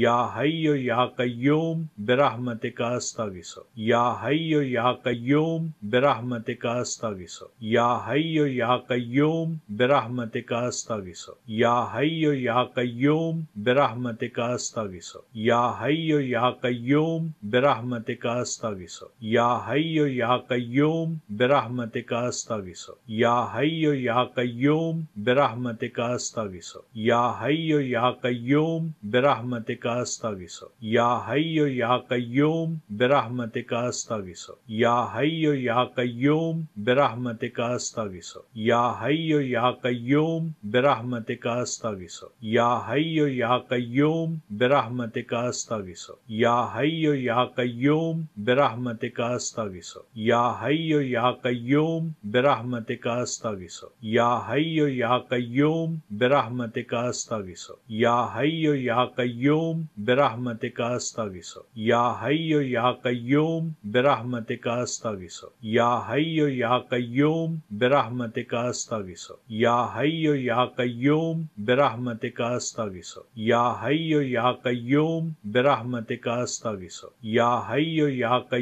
या हयो या बिराहमति का कास्तागिस या हयो या कय्यूम का कास्तागिस या हयो या कय्यूम का कास्तागिस या हयो या बिराहमति का कास्तागिस या हयो या बिराहमति का कास्तागिस या हयो या बिराहमति का कास्तागिस या हयो या कय्यूम का कास्तागिस या हयो या कयोम बिराहमति स्तविस या हयो या कय्योम ब्रह्मतिका स्तविस या हयो या कय्योम ब्रह्मतिका स्तविस या हयो या कय्योम ब्रह्मतिका स्तविस या हयो या कय्योम ब्रह्मतिका स्तविस या हयो या कय्योम ब्रह्मतिका स्तविस या हयो या कय्योम ब्रह्मतिका स्तविस या हयो या कय्योम ब्रह्मतिका स्तविस या हयो या कय्योम का ब्रह्मतिकास्तविसो या हयो या का ब्रह्मतिकास्तविसो या हयो या का ब्रह्मतिकास्तविसो या हयो या का ब्रह्मतिकास्तविसो या हयो या का ब्रह्मतिकास्तविसो या हयो या का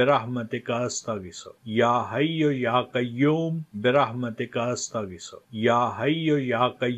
ब्रह्मतिकास्तविसो या हयो या का ब्रह्मतिकास्तविसो या हयो या का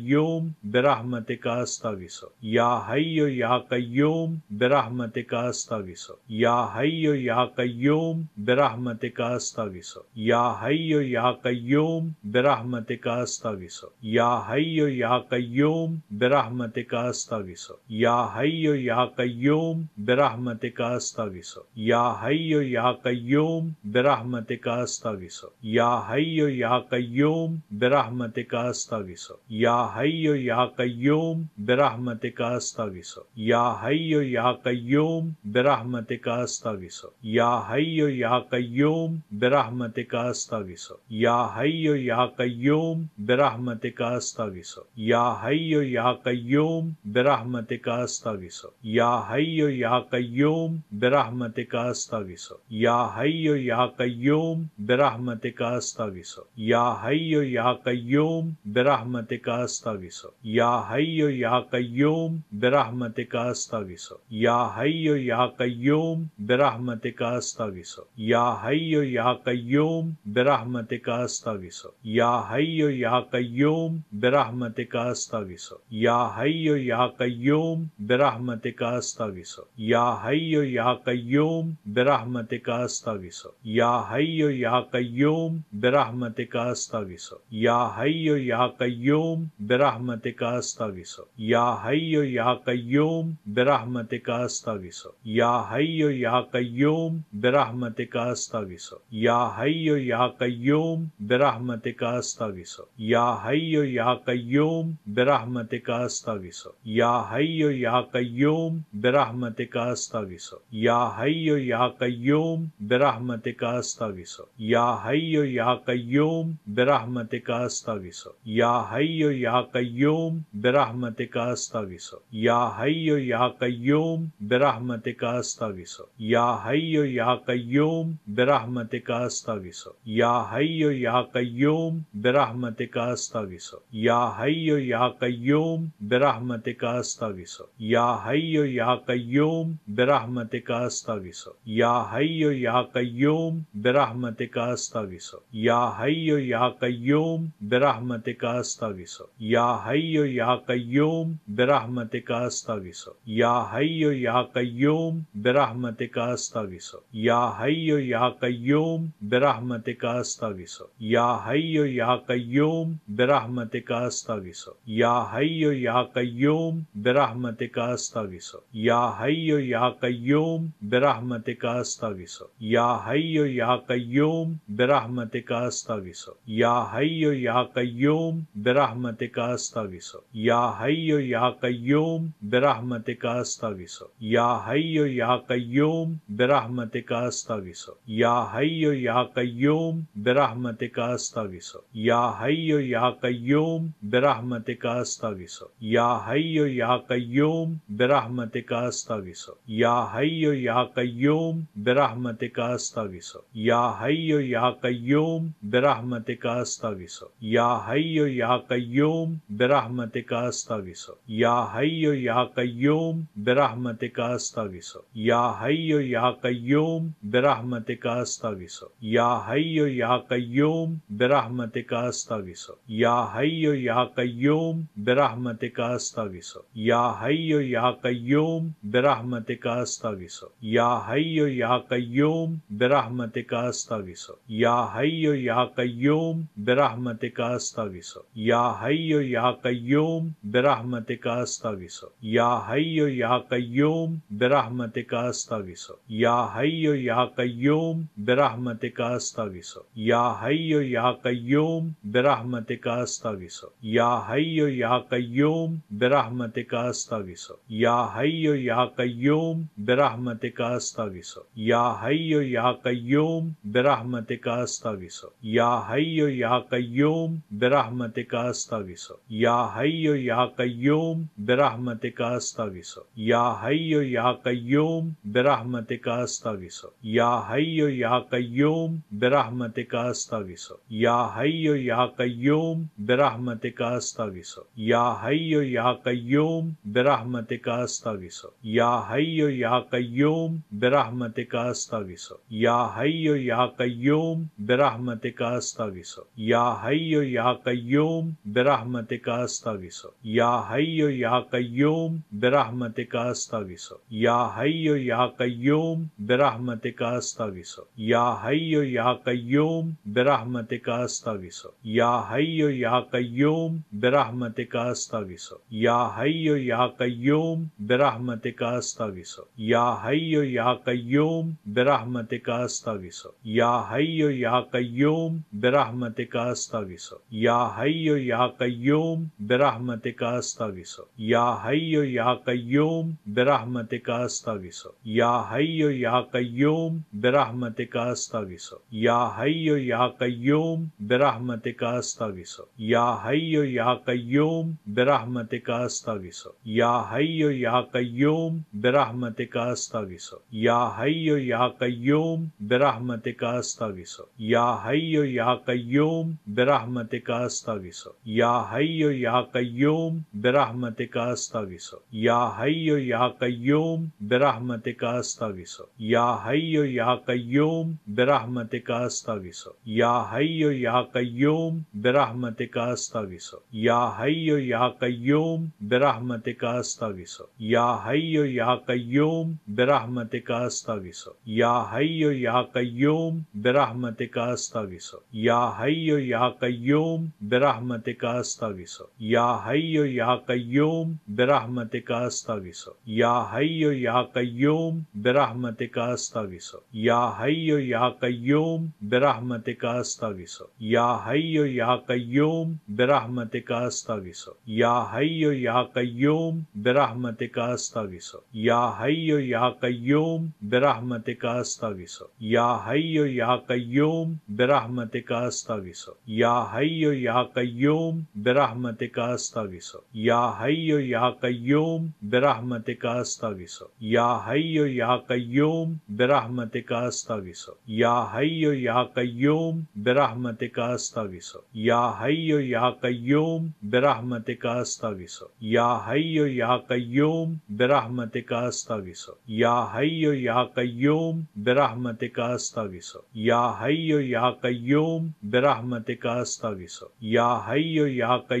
ब्रह्मतिकास्तविसो या हयो हयो या कय्यूम बिरहमतिका अस्तगिसो या हय्यो या कय्यूम बिरहमतिका अस्तगिसो या हय्यो या कय्यूम बिरहमतिका अस्तगिसो या हय्यो या कय्यूम बिरहमतिका अस्तगिसो या हयो या कय्यूम बिरहमतिका अस्तगिसो या हय्यो या कय्यूम बिरहमतिका अस्तगिसो या हय्यो या कय्यूम बिरहमतिका अस्तगिसो या हय्यो या कय्यूम बिरहमतिका अस्तगिसो विसो या हयो या कयोम ब्रह्मतिकास्ता विसो या हयो या कयोम ब्रह्मतिकास्ता विसो या हयो या कयोम ब्रह्मतिकास्ता विसो या हयो या कयोम ब्रह्मतिकास्ता विसो या हयो या कयोम ब्रह्मतिकास्ता विसो या हयो या कयोम ब्रह्मतिकास्ता विसो या हयो या कयोम ब्रह्मतिकास्ता विसो या हयो या कयोम ब्रह्म ब्राह्मतिकास्तविसो या हयो या कयोम ब्राह्मतिकास्तविसो या हयो या कयोम ब्राह्मतिकास्तविसो या हयो या कयोम ब्राह्मतिकास्तविसो या हयो या कयोम ब्राह्मतिकास्तविसो या हयो या कयोम ब्राह्मतिकास्तविसो या हयो या कयोम ब्राह्मतिकास्तविसो या हयो या कयोम ब्राह्मतिकास्तविसो या हयो या कयोम कय्यूम बिरहमत का अस्तगिस या हयो या कय्यूम बिरहमत का अस्तगिस या हयो या कय्यूम बिरहमत का अस्तगिस या हयो या कय्यूम बिरहमत का अस्तगिस या हयो या कय्यूम बिरहमत का अस्तगिस या हयो या कय्यूम बिरहमत का अस्तगिस या हयो या कय्यूम बिरहमत का अस्तगिस या हयो या कय्यूम बिरहमत का अस्तगिस या हय्यो या कय्यूम बिरहमतिका अस्तगिसो या हय्यो या कय्यूम बिरहमतिका अस्तगिसो या हय्यो या कय्यूम बिरहमतिका अस्तगिसो या हय्यो या कय्यूम बिरहमतिका अस्तगिसो या हय्यो या कय्यूम बिरहमतिका अस्तगिसो या हय्यो या कय्यूम बिरहमतिका अस्तगिसो या हय्यो या कय्यूम बिरहमतिका अस्तगिसो या हय्यो या कय्यूम बिरहमतिका अस्ताविसो या हयो या कयोम का अस्ताविसो या हयो या कयोम का अस्ताविसो या हयो या कयोम का अस्ताविसो या हयो या कयोम का अस्ताविसो या हयो या कयोम का अस्ताविसो या हयो या कयोम का अस्ताविसो या हयो या कयोम का अस्ताविसो या हयो या कयोम برحمتك استغيث يا حي يا قيوم برحمتك استغيث يا حي يا قيوم برحمتك استغيث يا حي يا قيوم برحمتك استغيث يا حي يا قيوم برحمتك استغيث يا حي يا قيوم برحمتك استغيث يا حي يا قيوم برحمتك استغيث يا حي يا قيوم برحمتك استغيث يا حي يا क़य्यूम का अस्तगिसो या हय्यु या क़य्यूम का अस्तगिसो या हय्यु या क़य्यूम का अस्तगिसो या हय्यु या क़य्यूम का अस्तगिसो या हय्यो या क़य्यूम का अस्तगिसो या हय्यु या क़य्यूम का अस्तगिसो या हय्यु या क़य्यूम का अस्तगिसो या हय्यो या क़य्यूम का अस्तगिसो या हय्यो या कय्यूम बिरहमतिका अस्तगिसो या हय्यो या कय्यूम बिरहमतिका अस्तगिसो या हयो या कय्यूम बिरहमतिका अस्तगिसो या हय्यो या कय्यूम बिरहमतिका अस्तगिसो या हय्यो या कय्यूम बिरहमतिका अस्तगिसो या हयो या कय्यूम बिरहमतिका अस्तगिसो या हय्यो या कय्यूम बिरहमतिका अस्तगिसो या हय्यो या कयोम बिरहमतिका स्तगिसो या हय्यो या कयोम का स्तगिसो या हय्यो या कयोम का स्तगिसो या हयो या कयोम का स्तगिसो या हय्यो या कयोम का स्तगिसो या हय्यो या कयोम का स्तगिसो या हयो या कयोम का स्तगिसो या हय्यो या कयोम का स्तगिसो या हय्यो या कयोम का ब्रह्मतिकास्तविस या हय्यो या का ब्रह्मतिकास्तविस या हय्यो या का ब्रह्मतिकास्तविस या हय्यो या का ब्रह्मतिकास्तविस या हय्यो या का ब्रह्मतिकास्तविस या हय्यो या का ब्रह्मतिकास्तविस या हय्यो या का ब्रह्मतिकास्तविस या हय्यो या का ब्रह्मतिकास्तविस या हय्यो हय्यो या कय्यूम बिरहमतिका अस्तगिसो या हय्यो या कय्यूम बिरहमतिका अस्तगिसो या हय्यो या कय्यूम बिरहमतिका अस्तगिसो या हय्यो या कय्यूम बिरहमतिका अस्तगिसो या हय्यो या कय्यूम बिरहमतिका अस्तगिसो या हय्यो या कय्यूम बिरहमतिका अस्तगिसो या हय्यो या कय्यूम बिरहमतिका अस्तगिसो या हय्यो या कय्यूम बिरहमतिका अस्तगिसो अस्तगिसो या हय्यो या कय्यूम बिरहमतिका अस्तगिसो या हय्यो या कय्यूम बिरहमतिका अस्तगिसो या हय्यो या कय्यूम बिरहमतिका अस्तगिसो या हय्यो या कय्यूम बिरहमतिका अस्तगिसो या हय्यो या कय्यूम बिरहमतिका अस्तगिसो या हय्यो या कय्यूम बिरहमतिका अस्तगिसो या हय्यो या कय्यूम बिरहमतिका अस्तगिसो या हय्यो या कय्यूम बिरहम ब्राह्मतिकास्तविसो या हयो या कयोम ब्राह्मतिकास्तविसो या हय्यो या कयोम ब्राह्मतिकास्तविसो या हय्यो या कयोम ब्राह्मतिकास्तविसो या हयो या कयोम ब्राह्मतिकास्तविसो या हय्यो या कयोम ब्राह्मतिकास्तविसो या हय्यो या कयोम ब्राह्मतिकास्तविसो या हयो या कयोम ब्राह्मतिकास्तविसो या हय्यो या कयोम का विरहमतिकस्तविस या हय्यो या का विरहमतिकस्तविस या हय्यो या का विरहमतिकस्तविस या हय्यो या का विरहमतिकस्तविस या हय्यो या का विरहमतिकस्तविस या हय्यो या का विरहमतिकस्तविस या हय्यो या का विरहमतिकस्तविस या हय्यो या का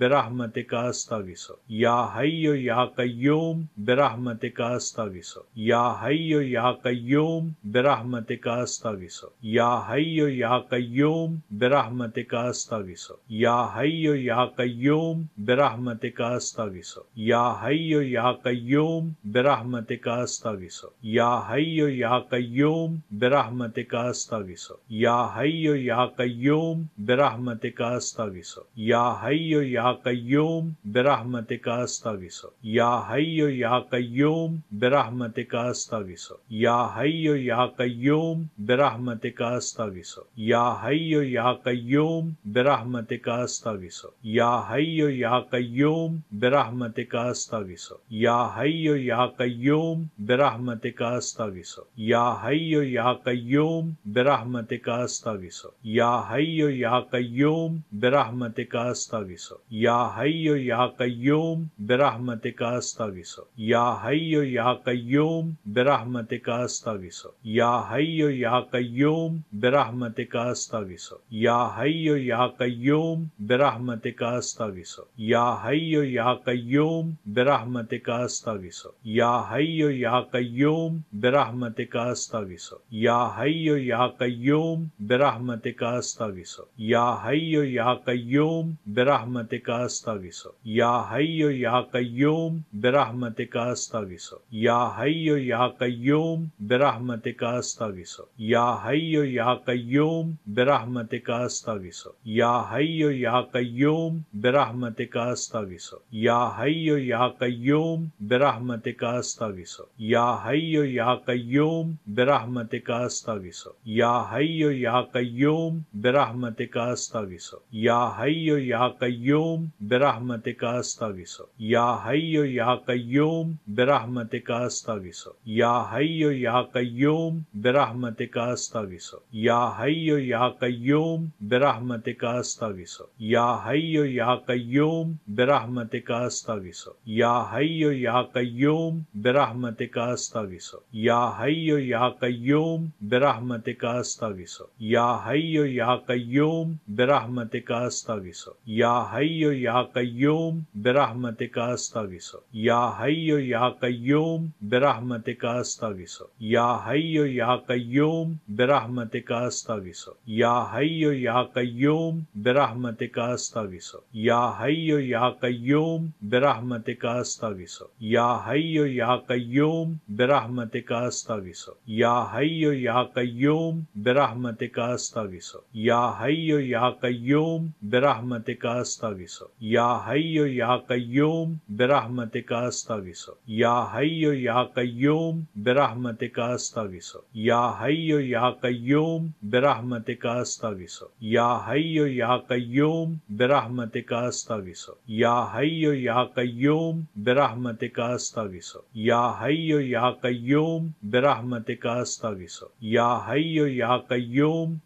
विरहमतिकस्तविस या हय्यो या कय्यूम बिरहमतिका अस्तगिसो या हय्यो या कय्यूम बिरहमतिका अस्तगिसो या हय्यो या कय्यूम बिरहमतिका अस्तगिसो या हय्यो या कय्यूम बिरहमतिका अस्तगिसो या हय्यो या कय्यूम बिरहमतिका अस्तगिसो या हय्यो या कय्यूम बिरहमतिका अस्तगिसो या हय्यो या कय्यूम बिरहमतिका अस्तगिसो या हय्यो या कय्यूम बिरहमतिका अस्तगिसो या हयो या कय्यूम का अस्तगिसो या हयो या कय्यूम का अस्तगिसो या हयो या कय्यूम का अस्तगिसो या हयो या बिराहमति का अस्तगिसो या हयो या कय्यूम का अस्तगिसो या हयो या कय्यूम का अस्तगिसो या हयो या बिराहमति का अस्तगिसो या हयो या कयोम का ब्रह्मतिकास्तविसो या हयो या कयोम ब्रह्मतिकास्तविसो या हयो या कयोम ब्रह्मतिकास्तविसो या हयो या कयोम ब्रह्मतिकास्तविसो या हयो या कयोम ब्रह्मतिकास्तविसो या हयो या कयोम ब्रह्मतिकास्तविसो या हयो या कयोम ब्रह्मतिकास्तविसो या हयो या कयोम ब्रह्मतिकास्तविसो या हयो या या कय्यूम बिरहमत का अस्तगिसो या हयो या कय्यूम बिरहमत का अस्तगिसो या हयो या कय्यूम बिरहमत का अस्तगिसो या हयो या कय्यूम बिरहमत का अस्तगिसो या हयो या कय्यूम बिरहमत का अस्तगिसो या हयो या कय्यूम बिरहमत का अस्तगिसो या हयो या कय्यूम बिरहमत का अस्तगिसो या हयो या कय्यूम बिरहमत का अस्तगिसो या हयो या बिराहमति का कास्तागिस या हयो या कय्यूम का कास्तागिस या हयो या कय्यूम का कास्तागिस या हयो या कय्यूम का कास्तागिस या हयो या बिराहमति का कास्तागिस या हयो या कय्यूम का कास्तागिस या हयो या कय्यूम का कास्तागिस या हयो या कय्यूम बिरहमत अस्तगिसो या हय्यो या कय्यूम बिरहमतिक अस्तगिसो या हय्यो या कय्यूम बिरहमतिक अस्तगिसो या हय्यो या कय्यूम बिरहमतिक अस्तगिसो या हय्यो या कय्यूम बिरहमतिक अस्तगिसो या हय्यो या कय्यूम बिरहमतिक अस्तगिसो या हय्यो या कय्यूम बिरहमतिक अस्तगिसो या हय्यो या कय्यूम बिरहमतिक अस्तगिसो या हय्यो या कय्यूम ओम का स्थगिस या हयो या कयोम का स्थगिस या हयो या कयोम का स्थगिस या हयो या कयोम का स्थगिस या हयो या कयोम का स्थगिस या हयो या कयोम का स्थगिस या हयो या कयोम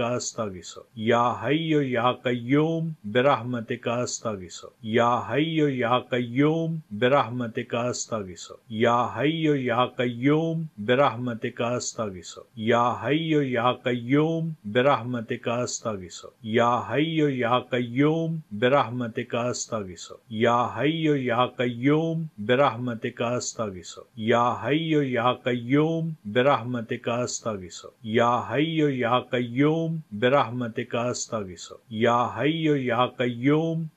का स्थगिस या हयो या कयोम का स्थगिस या हयो हय्यो या कय्यूम का अस्तगिसो या हय्यो या कय्यूम का अस्तगिसो या हय्यो या कय्यूम का अस्तगिसो या हय्यो या कय्यूम का अस्तगिसो या हय्यो या कय्यूम का अस्तगिसो या हय्यो या कय्यूम का अस्तगिसो या हय्यो या कय्यूम का अस्तगिसो या हय्यो या कय्यूम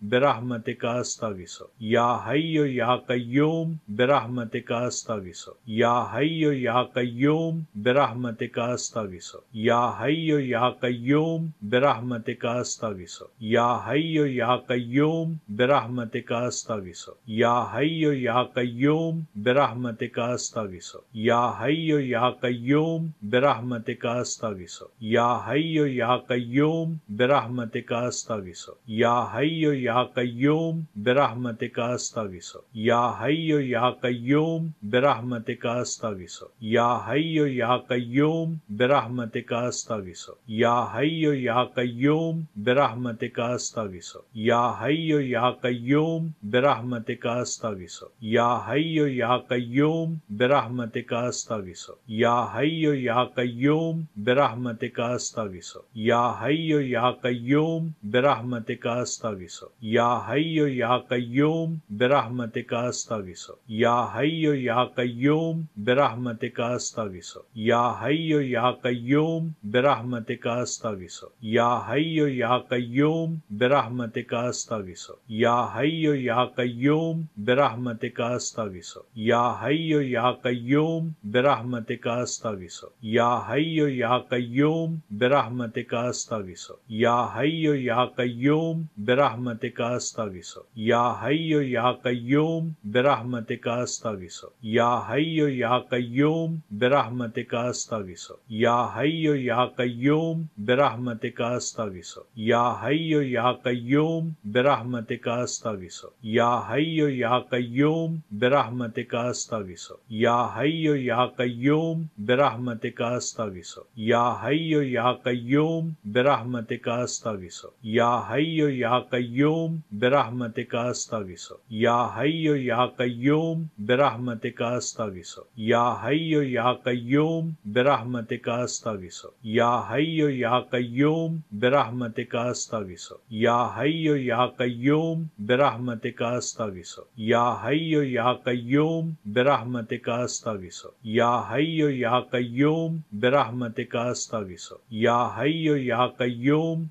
का अस्तगिसो स्थगिसो या हय्यो या कय्योम बिरहमतिका स्थगिसो या हय्यो या कय्योम बिरहमतिका स्थगिसो या हय्यो या कय्योम बिरहमतिका स्थगिसो या हय्यो या कय्योम बिरहमतिका स्थगिसो या हय्यो या कय्योम बिरहमतिका स्थगिसो या हय्यो या कय्योम बिरहमतिका स्थगिसो या हय्यो या कय्योम बिरहमतिका स्थगिसो या हय्यो या कय्योम बिरहम ब्रह्मतिकास्तविसो या हैयो या कय्योम ब्रह्मतिकास्तविसो या हैयो या कय्योम ब्रह्मतिकास्तविसो या हैयो या कय्योम ब्रह्मतिकास्तविसो या हैयो या कय्योम ब्रह्मतिकास्तविसो या हैयो या कय्योम ब्रह्मतिकास्तविसो या हैयो या कय्योम ब्रह्मतिकास्तविसो या हैयो या कय्योम ब्रह्मतिकास्तविसो या हयो या कय्योम कय्यूम का अस्तगिस या हयो या कय्यूम का अस्तगिस या हय्यो या कय्यूम का स्तविस या हय्यो या कय्यूम का स्तविस या हय्यो या कय्यूम का अस्तगिस या हय्यो या कय्यूम का स्तविस या हय्यो या कय्यूम का अस्तगिस या हय्यो या कय्यूम का अस्तगिस या हय्यो या कय्यूम बिरहमतिका अस्तगिसो या हय्यो या कय्यूम बिरहमतिका अस्तगिसो या हय्यो या कय्यूम बिरहमतिका अस्तगिसो या हय्यो या कय्यूम बिरहमतिका अस्तगिसो या हय्यो या कय्यूम बिरहमतिका अस्तगिसो या हय्यो या कय्यूम बिरहमतिका अस्तगिसो या हय्यो या कय्यूम बिरहमतिका अस्तगिसो या हय्यो या कय्यूम बिरहमतिका अस्तागिसो या हयो या कयोम का अस्तागिसो या हयो या कयोम का अस्तागिसो या हयो या कयोम का अस्तागिसो या हयो या कयोम का अस्तागिसो या हयो या कयोम का अस्तागिसो या हयो या कयोम का अस्तागिसो या हयो या कयोम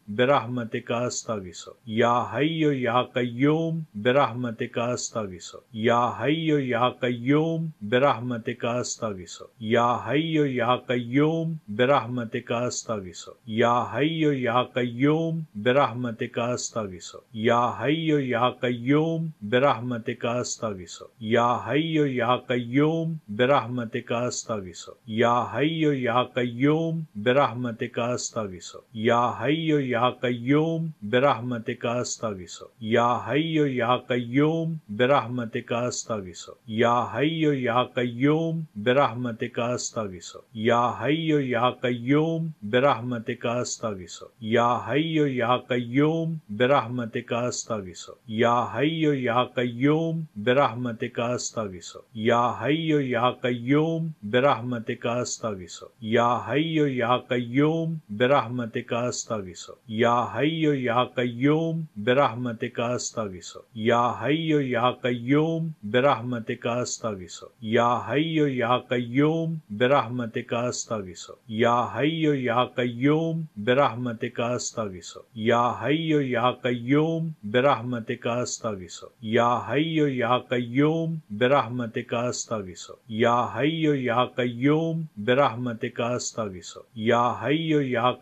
का अस्तागिसो या हयो या कयोम ब्रह्मतिकास्तविस या हयो या कयोम ब्रह्मतिकास्तविस या हयो या कयोम ब्रह्मतिकास्तविस या हयो या कयोम ब्रह्मतिकास्तविस या हयो या कयोम ब्रह्मतिकास्तविस या हयो या कयोम ब्रह्मतिकास्तविस या हयो या कयोम ब्रह्मतिकास्तविस या हयो या कयोम ब्रह्मतिकास्तविस या हयो या या कय्यूम का कास्तागिस या हयो या कय्यूम का कास्तागिस या हयो या कय्यूम का कास्तागिस या हय्यो या कय्यूम का कास्तागिस या हय्यो या कय्यूम का कास्तागिस या हयो या कय्यूम का कास्तागिस या हय्यो या कय्यूम का कास्तागिस या हय्यो या कय्यूम का कास्तागिस या हय्यो या कय्यूम का अस्तगिसो या हय्यो या बिराहमति का अस्तगिसो या हयो या बिराहमति का अस्तगिसो या हय्यो या कय्यूम का अस्तगिसो या हय्यो या कय्यूम का अस्तगिसो या हयो या बिराहमति का अस्तगिसो या हयो या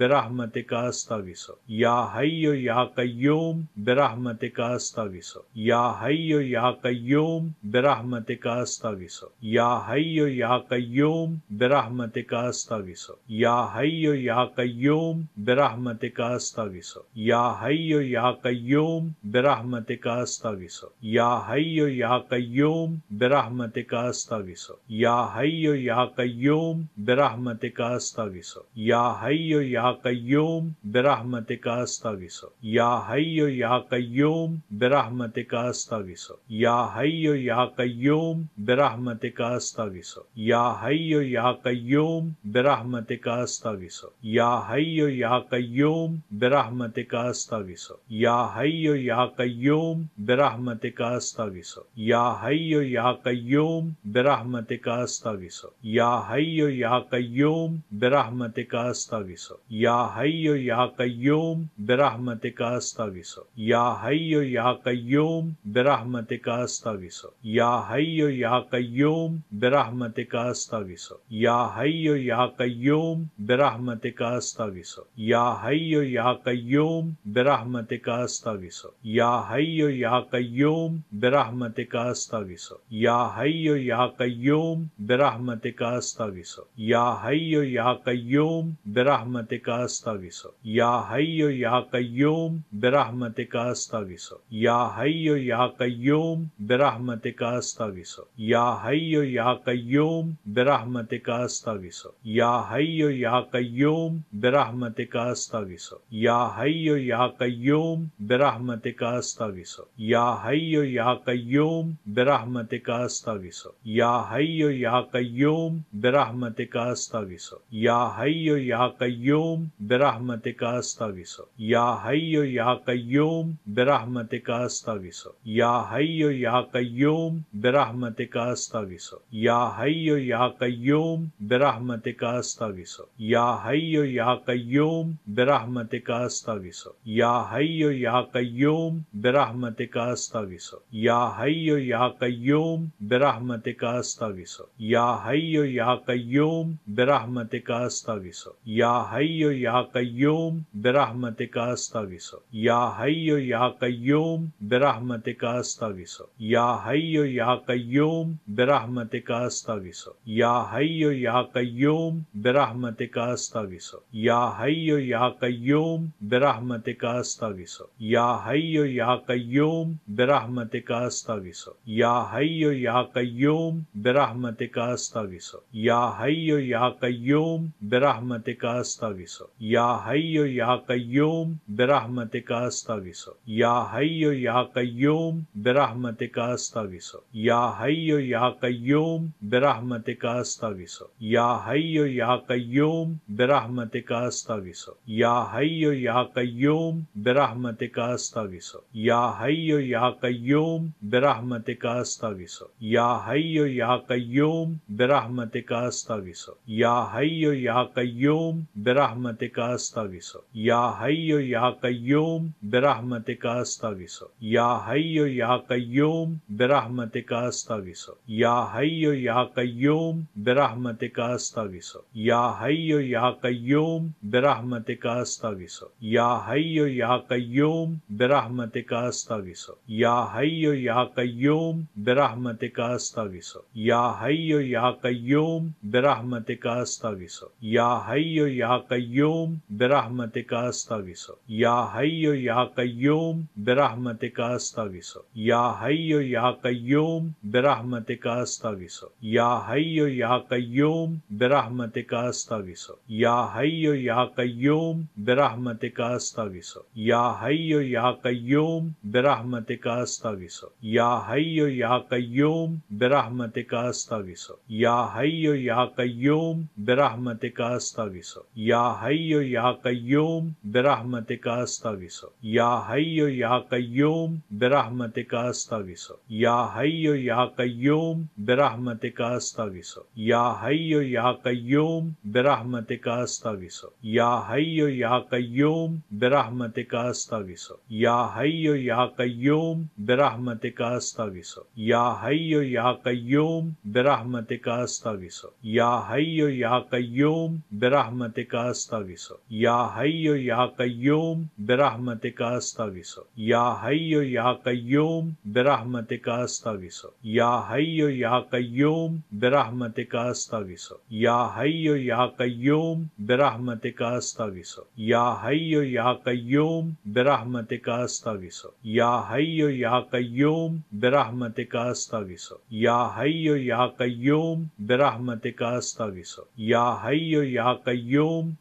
बिराहमति का अस्तगिसो या हयो या कयोम बिराहमति अस्तगिसो या हय्यो या कय्योम ब्रह्मतिक अस्तगिसो या हय्यो या कय्योम ब्रह्मतिक अस्तगिसो या हय्यो या कय्योम ब्रह्मतिक अस्तगिसो या हय्यो या कय्योम ब्रह्मतिक अस्तगिसो या हय्यो या कय्योम ब्रह्मतिक अस्तगिसो या हय्यो या कय्योम ब्रह्मतिक अस्तगिसो या हय्यो या कय्योम ब्रह्मतिक अस्तगिसो या हय्यो या कय्योम कय्यूम का अस्तगिस या हय्यो या कय्यूम का अस्तगिस या हय्यो या कय्यूम का अस्तगिस या हय्यो या कय्यूम का अस्तगिस या हय्यो या कय्यूम का अस्तगिस या हय्यो या कय्यूम का अस्तगिस या हय्यो या कय्यूम का अस्तगिस या हय्यो या कय्यूम का अस्तगिस या हय्यो हय्यो या कय्यूम बिरहमतिका अस्तगिसो या हय्यो या कय्यूम का अस्तगिसो या हय्यो या कय्यूम का अस्तगिसो या हय्यो या कय्यूम बिरहमतिका अस्तगिसो या हय्यो या कय्यूम का अस्तगिसो या हय्यो या कय्यूम का अस्तगिसो या हय्यो या कय्यूम का अस्तगिसो या हय्यो या कय्यूम का अस्तगिसो अस्तगिसो या हय्यो या कय्यूम का अस्तगिसो या हय्यो या कय्यूम का अस्तगिसो या हय्यो या कय्यूम का अस्तगिसो या हय्यो या कय्यूम का अस्तगिसो या हय्यो या कय्यूम का अस्तगिसो या हय्यो या कय्यूम का अस्तगिसो या हय्यो या कय्यूम का अस्तगिसो या हय्यो या कय्यूम बिरह ब्राह्मतिकास्तगिस या हय्यो या कय्योम ब्राह्मतिकास्तगिस या हय्यो या कय्योम ब्राह्मतिकास्तगिस या हय्यो या कय्योम ब्राह्मतिकास्तगिस या हय्यो या कय्योम ब्राह्मतिकास्तगिस या हय्यो या कय्योम ब्राह्मतिकास्तगिस या हय्यो या कय्योम ब्राह्मतिकास्तगिस या हय्यो या कय्योम ब्राह्मतिकास्तगिस या हय्यो या कय्योम कय्योम का स्तविस या हयो या कय्योम का स्तविस या हयो या कय्योम का स्थगिस या हयो या कय्योम का स्थगिस या हयो या कय्योम का स्थगिस या हयो या कय्योम का स्थगिस या हयो या कय्योम का स्थगिस या हयो या कय्योम का स्थगिस या हय्यो या कय्यूम का अस्तगिसो या हय्यो या कय्यूम का अस्तगिसो या हय्यो या कय्यूम का अस्तगिसो या हय्यो या कय्यूम का अस्तगिसो या हय्यो या कय्यूम का अस्तगिसो या हय्यो या कय्यूम का अस्तगिसो या हय्यो या कय्यूम का अस्तगिसो या हय्यो या कय्यूम का स्थगिसो या हय्यो या कय्योम का स्थगिसो या हय्यो या कय्योम का स्थगिसो या हय्यो या बिराहमति का स्थगिसो या हयो या बिराहमति का स्थगिसो या हय्यो या कय्योम का स्थगिसो या हय्यो या बिराहमति का स्थगिसो या हयो या बिराहमति का स्थगिसो या हय्यो या कय्योम का ब्रह्मतिकास्तगिस या हय्यो या का ब्रह्मतिकास्तगिस या हय्यो या का ब्रह्मतिकास्तगिस या हय्यो या का ब्रह्मतिकास्तगिस या हय्यो या का ब्रह्मतिकास्तगिस या हय्यो या का ब्रह्मतिकास्तगिस या हय्यो या का ब्रह्मतिकास्तगिस या हय्यो या का ब्रह्मतिकास्तगिस या हय्यो या कय्यूम बिरहमत का अस्तगिसो या हयो या कय्यूम बिरहमत का अस्तगिसो या हयो या कय्यूम बिरहमत का अस्तगिसो या हयो या कय्यूम बिरहमत का अस्तगिसो या हयो या कय्यूम बिरहमत का अस्तगिसो या हयो या कय्यूम बिरहमत का अस्तगिसो या हयो या कय्यूम बिरहमत का अस्तगिसो या हयो या कय्यूम बिरहमत का अस्तगिसो या हयो या कय्यूम का स्थगिस या हयो या कय्यूम का स्थगिस या हयो या कय्यूम का स्थगिस या हयो या कय्यूम का स्थगिस या हयो या कय्यूम का स्थगिस या हयो या कय्यूम का स्थगिस या हयो या कय्यूम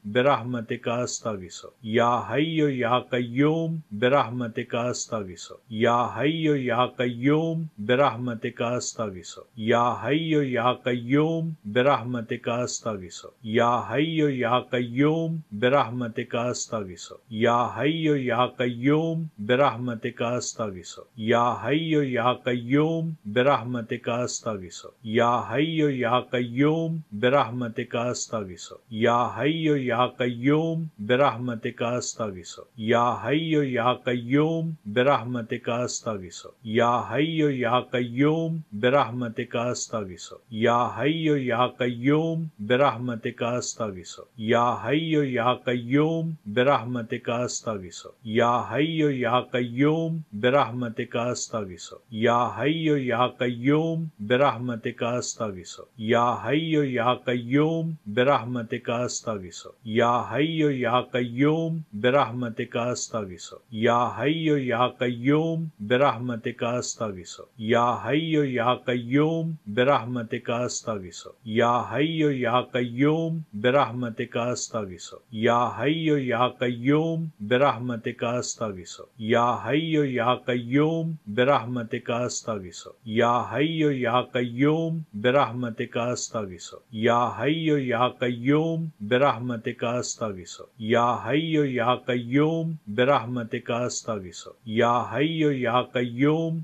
का स्थगिस या हयो या कय्यूम बिरहमत अस्तगिसो या हय्यो या कय्योम ब्रह्मतिक अस्तगिसो या हय्यो या कय्योम ब्रह्मतिक अस्तगिसो या हय्यो या कय्योम ब्रह्मतिक अस्तगिसो या हय्यो या कय्योम ब्रह्मतिक अस्तगिसो या हय्यो या कय्योम ब्रह्मतिक अस्तगिसो या हय्यो या कय्योम ब्रह्मतिक अस्तगिसो या हय्यो या कय्योम ब्रह्मतिक अस्तगिसो या हय्यो या कय्योम قيوم برحمتك استغيث يا حي يا قيوم برحمتك استغيث يا حي يا قيوم برحمتك استغيث يا حي يا قيوم برحمتك استغيث يا حي يا قيوم برحمتك استغيث يا حي يا قيوم برحمتك استغيث يا حي يا قيوم برحمتك استغيث يا حي يا قيوم برحمتك استغيث يا حي हय्यो या कय्यूम बिरहमत कास्तगिसो या हय्यो या कय्यूम बिरहमत कास्तगिसो या हय्यो या कय्यूम बिरहमत कास्तगिसो या हय्यो या कय्यूम बिरहमत कास्तगिसो या हय्यो या कय्यूम बिरहमत कास्तगिसो या हय्यो या कय्यूम बिरहमत कास्तगिसो या हय्यो या कय्यूम बिरहमत कास्तगिसो या हय्यो या कय्यूम बिरहमत कास्तगिसो स्थगिस या हय्यो या कय्योम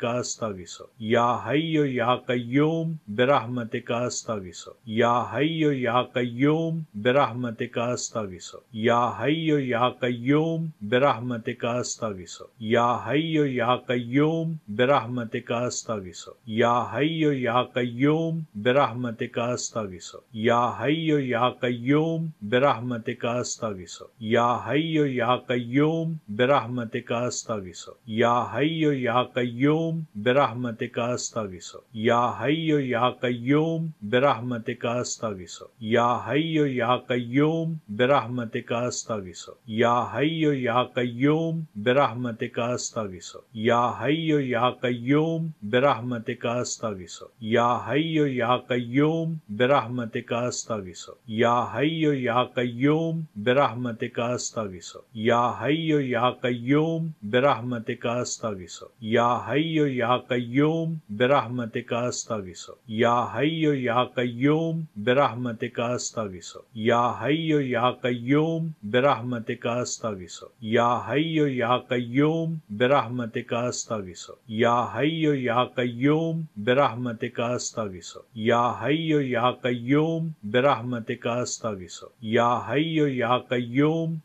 का स्थगिस या हय्यो या कय्योम का स्थगिस या हय्यो या कय्योम का स्थगिस या हय्यो या कय्योम का स्थगिस या हय्यो या कय्योम का स्थगिस या हय्यो या कय्योम का स्थगिस या हय्यो या कय्योम का स्थगिस या हय्यो या कय्योम बिराहमतिक ब्रह्मतिकास्तगिसो या हयो या कयोम ब्रह्मतिकास्तगिसो या हयो या कयोम ब्रह्मतिकास्तगिसो या हयो या कयोम ब्रह्मतिकास्तगिसो या हयो या कयोम ब्रह्मतिकास्तगिसो या हयो या कयोम ब्रह्मतिकास्तगिसो या हयो या कयोम ब्रह्मतिकास्तगिसो या हयो या कयोम ब्रह्मतिकास्तगिसो या हयो या कयोम कय्यूम का अस्तगिसो या हय्यो या कय्यूम का अस्तगिसो या हय्यो या कय्यूम का अस्तगिसो या हय्यो या कय्यूम का अस्तगिसो या हय्यो या कय्यूम का अस्तगिसो या हय्यो या कय्यूम का अस्तगिसो या हय्यो या कय्यूम का अस्तगिसो या हय्यो या कय्यूम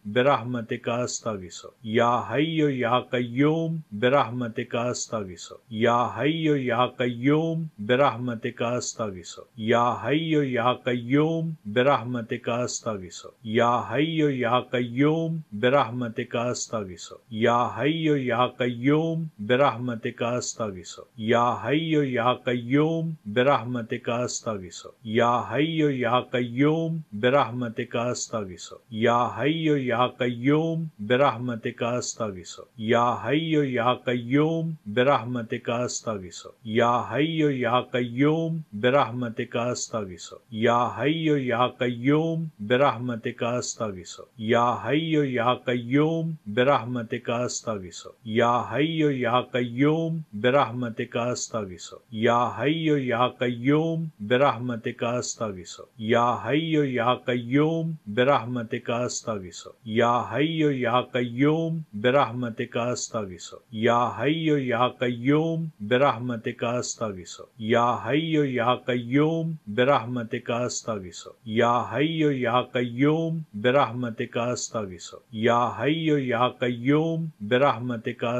का अस्तगिसो या हय्यो या कय्यूम बिरहमत कास्तगिसो या हय्यो या कय्यूम बिरहमत कास्तगिसो या हय्यो या कय्यूम बिरहमत कास्तगिसो या हय्यो या कय्यूम बिरहमत कास्तगिसो या हय्यो या कय्यूम बिरहमत कास्तगिसो या हय्यो या कय्यूम बिरहमत कास्तगिसो या हय्यो या कय्यूम बिरहमत कास्तगिसो या हय्यो या कय्यूम बिरहमत कास्त अस्तविसो या हयो या कयोम का अस्तविसो या हयो या कयोम का अस्तविसो या हयो या कयोम का अस्तविसो या हयो या कयोम का अस्तविसो या हयो या कयोम का अस्तविसो या हयो या कयोम का अस्तविसो या हयो या कयोम का अस्तविसो या हयो या कयोम का ब्रह्मतिकास्तविसो या हयो या कयोम ब्रह्मतिकास्तविसो या हयो या कयोम ब्रह्मतिकास्तविसो या हयो या कयोम ब्रह्मतिकास्तविसो या हयो या कयोम ब्रह्मतिकास्तविसो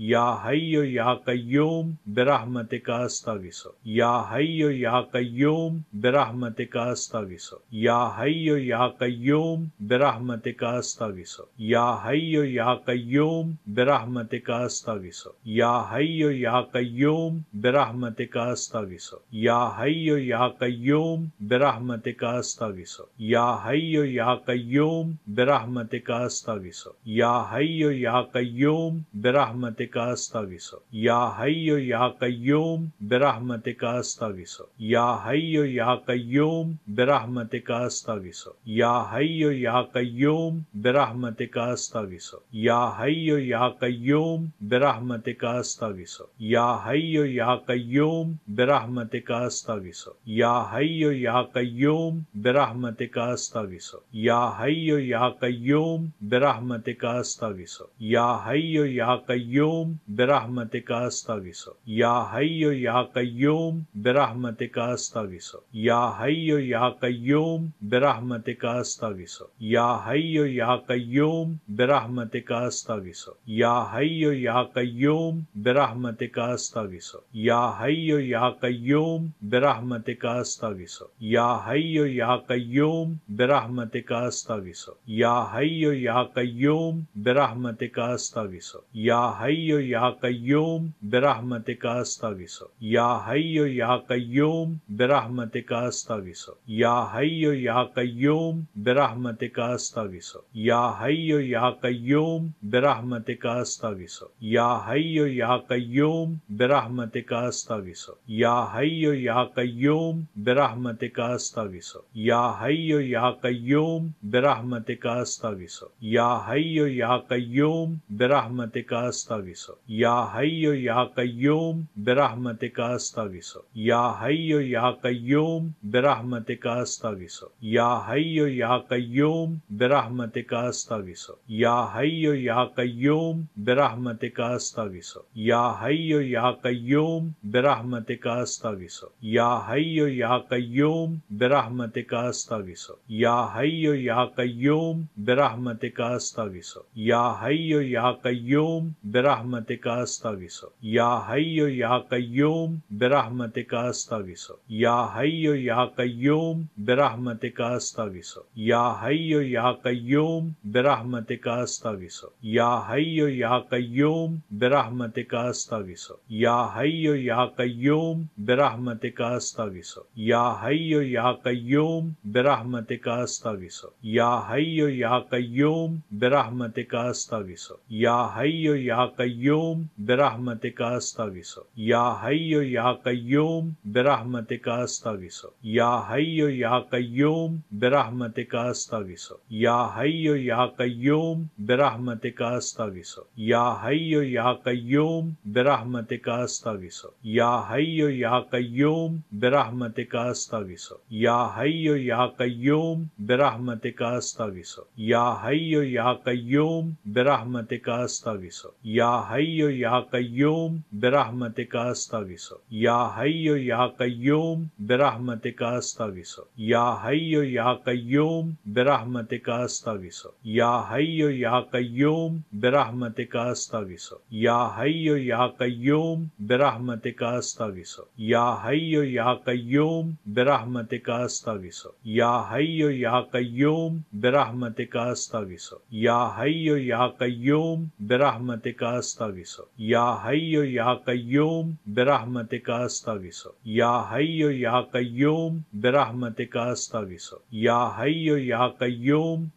या हयो या कयोम ब्रह्मतिकास्तविसो या हयो या कयोम ब्रह्मतिकास्तविसो या हयो या कयोम ब्रह्मतिकास्तविसो या हयो या या कय्यूम बिरहमत का अस्तगिसो या हयो या कय्यूम बिरहमत का अस्तगिसो या हयो या कय्यूम बिरहमत का अस्तगिसो या हय्यो या कय्यूम बिरहमत का अस्तगिसो या हय्यो या कय्यूम बिरहमत का अस्तगिसो या हय्यो या कय्यूम बिरहमत का अस्तगिसो या हय्यो या कय्यूम बिरहमत का अस्तगिसो या हय्यो या कय्यूम बिरहमत का अस्तगिसो या हयो या कय्यूम बिरहमत कास्तगिसो या हयो या कय्यूम बिरहमत कास्तगिसो या हयो या कय्यूम बिरहमत कास्तगिसो या हयो या कय्यूम बिरहमत कास्तगिसो या हयो या कय्यूम बिरहमत कास्तगिसो या हयो या कय्यूम बिरहमत कास्तगिसो या हयो या कय्यूम बिरहमत कास्तगिसो या हयो या कय्यूम बिरहमत अस्ताविसो या हयो या कयोम ब्रह्मतिका अस्ताविसो या हयो या कयोम ब्रह्मतिका अस्ताविसो या हयो या कयोम ब्रह्मतिका अस्ताविसो या हयो या कयोम ब्रह्मतिका अस्ताविसो या हयो या कयोम ब्रह्मतिका अस्ताविसो या हयो या कयोम ब्रह्मतिका अस्ताविसो या हयो या कयोम ब्रह्मतिका अस्ताविसो या हयो या कयोम कय्यूम ब्रह्मतिकास्तविसो या हय्यो या का ब्रह्मतिकास्तविसो या हयो या का ब्रह्मतिकास्तविसो या हय्यो या का ब्रह्मतिकास्तविसो या हय्यो या का ब्रह्मतिकास्तविसो या हय्यो या का ब्रह्मतिकास्तविसो या हय्यो या का ब्रह्मतिकास्तविसो या हय्यो या का ब्रह्मतिकास्तविसो या हय्यो हय्यो या कय्यूम बिरहमतिका अस्तगिसो या हय्यो या कय्यूम बिरहमतिका अस्तगिसो या हय्यो या कय्यूम बिरहमतिका अस्तगिसो या हय्यो या कय्यूम बिरहमतिका अस्तगिसो या हय्यो या कय्यूम बिरहमतिका अस्तगिसो या हय्यो या कय्यूम बिरहमतिका अस्तगिसो या हय्यो या कय्यूम बिरहमतिका अस्तगिसो या हय्यो या कय्यूम बिरहमतिका अस्तगिसो अस्तगिसो या हय्यो या कय्यूम बिरहमतिका अस्तगिसो या हय्यो या कय्यूम बिरहमतिका अस्तगिसो या हयो या कय्यूम बिरहमतिका अस्तगिसो या हय्यो या कय्यूम बिरहमतिका स्तविसो या हय्यो या कय्यूम बिरहमतिका स्तविसो या हयो या कय्यूम बिरहमतिका अस्तगिसो या हय्यो या कय्यूम बिरहमतिका अस्तगिसो या हय्यो या कय्यूम बिरहम ब्रह्मतिक स्थगिस या हयो या कय्योम ब्रह्मतिक स्थगिस या हयो या कय्योम ब्रह्मतिक स्थगिस या हयो या कय्योम ब्रह्मतिक स्थगिस या हयो या कय्योम ब्रह्मतिक स्थगिस या हयो या कय्योम ब्रह्मतिक स्थगिस या हयो या कय्योम ब्रह्मतिक स्थगिस या हयो या कय्योम ब्रह्मतिक स्थगिस या हयो या कय्योम कय्यूम का अस्तगिस या हयो या कय्यूम का अस्तगिस या हयो या कय्यूम का अस्तगिस या हयो या कय्यूम का अस्तगिस या हयो या कय्यूम का अस्तगिस या हयो या कय्यूम का अस्तगिस या हयो या कय्यूम का अस्तगिस या हयो या कय्यूम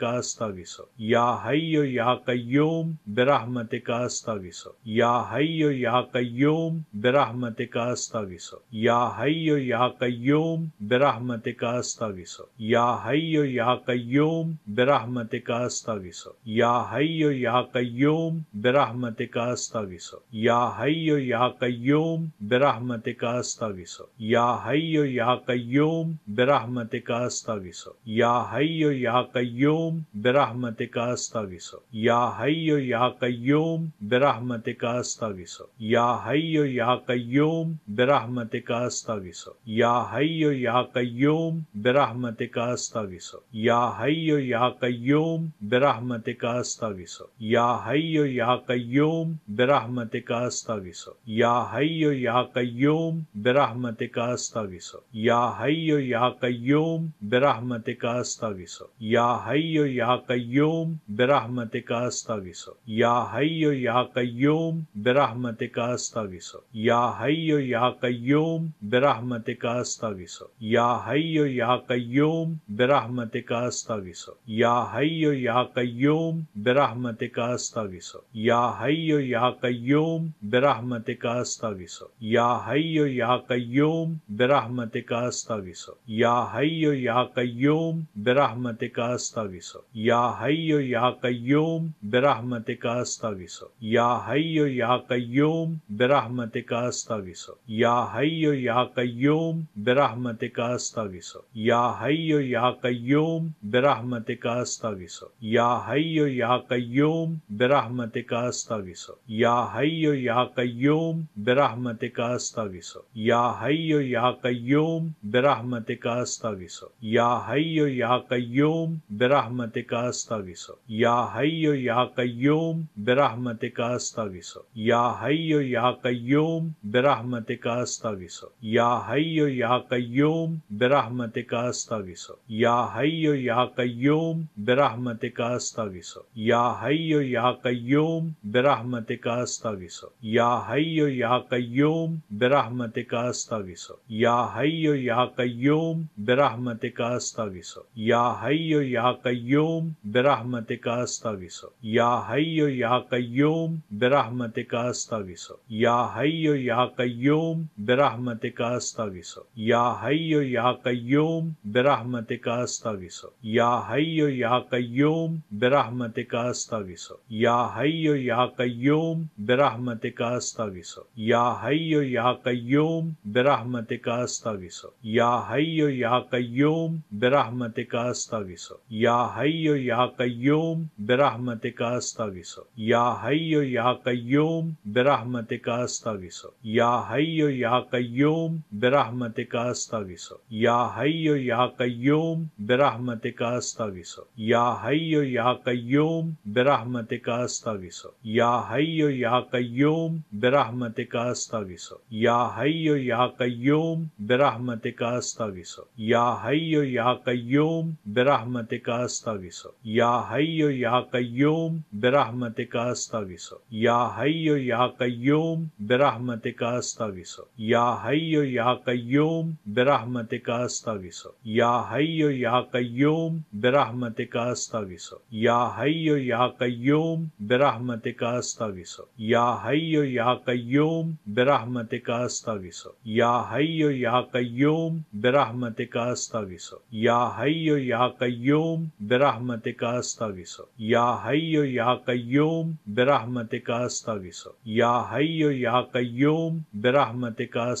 का अस्तगिस या हय्यो या कय्यूम बिरहमतिका अस्तगिसो या हय्यो या कय्यूम बिरहमतिका अस्तगिसो या हय्यो या कय्यूम बिरहमतिका अस्तगिसो या हय्यो या कय्यूम बिरहमतिका अस्तगिसो या हय्यो या कय्यूम बिरहमतिका अस्तगिसो या हय्यो या कय्यूम बिरहमतिका अस्तगिसो या हय्यो या कय्यूम बिरहमतिका अस्तगिसो या हय्यो या कय्यूम बिरहमतिका अस्ताविसो या हयो या कयोम का अस्ताविसो या हयो या कयोम का अस्ताविसो या हयो या कयोम का अस्ताविसो या हयो या कयोम का अस्ताविसो या हयो या कयोम का अस्ताविसो या हयो या कयोम का अस्ताविसो या हयो या कयोम का अस्ताविसो या हयो या कयोम का ब्रह्मतिकास्तगिस या हयो या कय्योम ब्रह्मतिकास्तगिस या हयो या कय्योम ब्रह्मतिकास्तगिस या हयो या कय्योम ब्रह्मतिकास्तगिस या हयो या कय्योम ब्रह्मतिकास्तगिस या हयो या कय्योम ब्रह्मतिकास्तगिस या हयो या कय्योम ब्रह्मतिकास्तगिस या हयो या कय्योम ब्रह्मतिकास्तगिस या हयो या क़य्यूम का स्थगिसो या हय्यु या क़य्यूम का स्थगिसो या हय्यु या क़य्यूम का स्थगिसो या हयो या क़य्यूम बिरहमतिक स्थगिसो या हय्यु या क़य्यूम का स्थगिसो या हय्यु या क़य्यूम का स्थगिसो या हयो या क़य्यूम का स्थगिसो या हय्यु या क़य्यूम का स्थगिसो या हयो या कयोम बिराहमति का अस्तगिसो या हयो या कयोम बिरहमत का अस्तगिसो या हयो या कयोम बिरहमत का अस्तगिसो या हयो या कयोम बिराहमति का अस्तगिसो या हयो या कयोम बिरहमत का अस्तगिसो या हयो या कयोम बिरहमत का अस्तगिसो या हयो या कयोम बिराहमति का अस्तगिसो या हयो या कय्यूम बिराहमतिका अस्तविसो या हयो या कयोम ब्रह्मतिक अस्तविसो या हयो या कयोम ब्रह्मतिक अस्तविसो या हयो या कयोम ब्रह्मतिक अस्तविसो या हयो या कयोम ब्रह्मतिक अस्तविसो या हयो या कयोम ब्रह्मतिक अस्तविसो या हयो या कयोम ब्रह्मतिक अस्तविसो या हयो या कयोम ब्रह्मतिक अस्तविसो या हयो या कयोम कयोम ब्रह्मतिकास्तविसो या हयो या कयोम ब्रह्मतिकास्तविसो या हयो या कयोम ब्रह्मतिकास्तविसो या हयो या कयोम ब्रह्मतिकास्तविसो या हयो या कयोम ब्रह्मतिकास्तविसो या हयो या कयोम ब्रह्मतिकास्तविसो या हयो या कयोम ब्रह्मतिकास्तविसो या हयो या कयोम ब्रह्मतिकास्तविसो या हयो हय्यो या कय्यूम का अस्तगिसो या हय्यो या कय्यूम का अस्तगिसो या हय्यो या कय्यूम का अस्तगिसो या हय्यो या कय्यूम का अस्तगिसो या हय्यो या कय्यूम का अस्तगिसो या हय्यो या कय्यूम का अस्तगिसो या हय्यो या कय्यूम का अस्तगिसो या हय्यो या कय्यूम का अस्तगिसो या हयो या कयोम बिराहमतिकास्तागिस या हयो या कयोम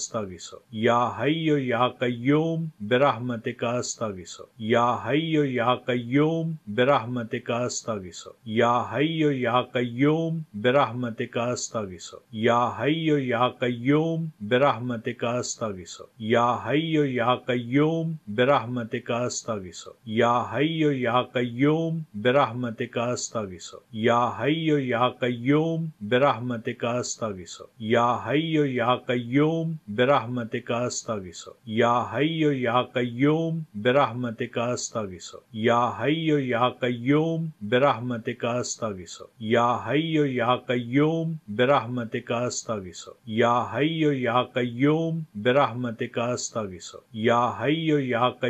स्तविसो या हयो या कयोम बिराहमतिकास्तागिस या हयो या कयोम बिराहमतिकास्तागिस या हयो या कयोम बिराहमतिकास्तागिस या हयो या कयोम बिराहमतिकास्तागिस या हयो या कयोम बिराहमतिकास्तागिस या हयो या कयोम बिराह का ब्राह्मतिकास्तविसो या हय्यो या का ब्राह्मतिकास्तविसो या हय्यो या का ब्राह्मतिकास्तविसो या हय्यो या का ब्राह्मतिकास्तविसो या हयो या का ब्राह्मतिकास्तविसो या हय्यो या का ब्राह्मतिकास्तविसो या हय्यो या का ब्राह्मतिकास्तविसो या हय्यो या का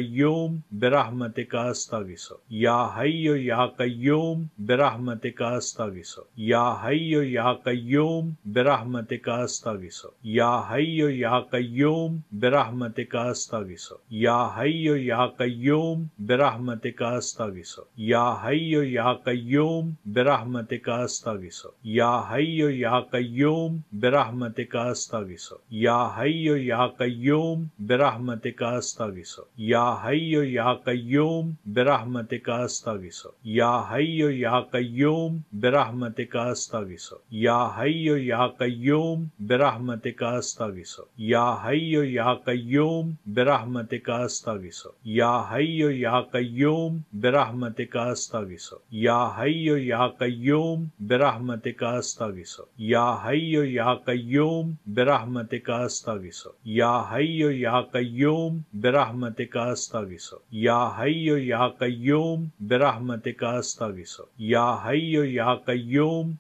ब्राह्मतिकास्तविसो या हय्यो या कयोम कय्योम बिराहमतिकास्तविस या हयो या कय्योम बिराहमतिकास्तविस या हयो या कय्योम बिराहमतिकास्तविस या हयो या कय्योम बिराहमतिकास्तविस या हयो या कय्योम बिराहमतिकास्तविस या हयो या कय्योम बिराहमतिकास्तविस या हयो या कय्योम बिराहमतिकास्तविस या हयो या कय्योम बिराहमतिकास्तविस या हय्यो या कय्यूम बिरहमतिका अस्तगिसो या हय्यो या कय्यूम बिरहमतिका अस्तगिसो या हय्यो या कय्यूम बिरहमतिका अस्तगिसो या हय्यो या कय्यूम बिरहमतिका अस्तगिसो या हय्यो या कय्यूम बिरहमतिका अस्तगिसो या हय्यो या कय्यूम बिरहमतिका अस्तगिसो या हय्यो या कय्यूम बिरहमतिका अस्तगिसो या हय्यो या कय्यूम बिरहमतिका अस्त अस्ताविसो या हयो या कयोम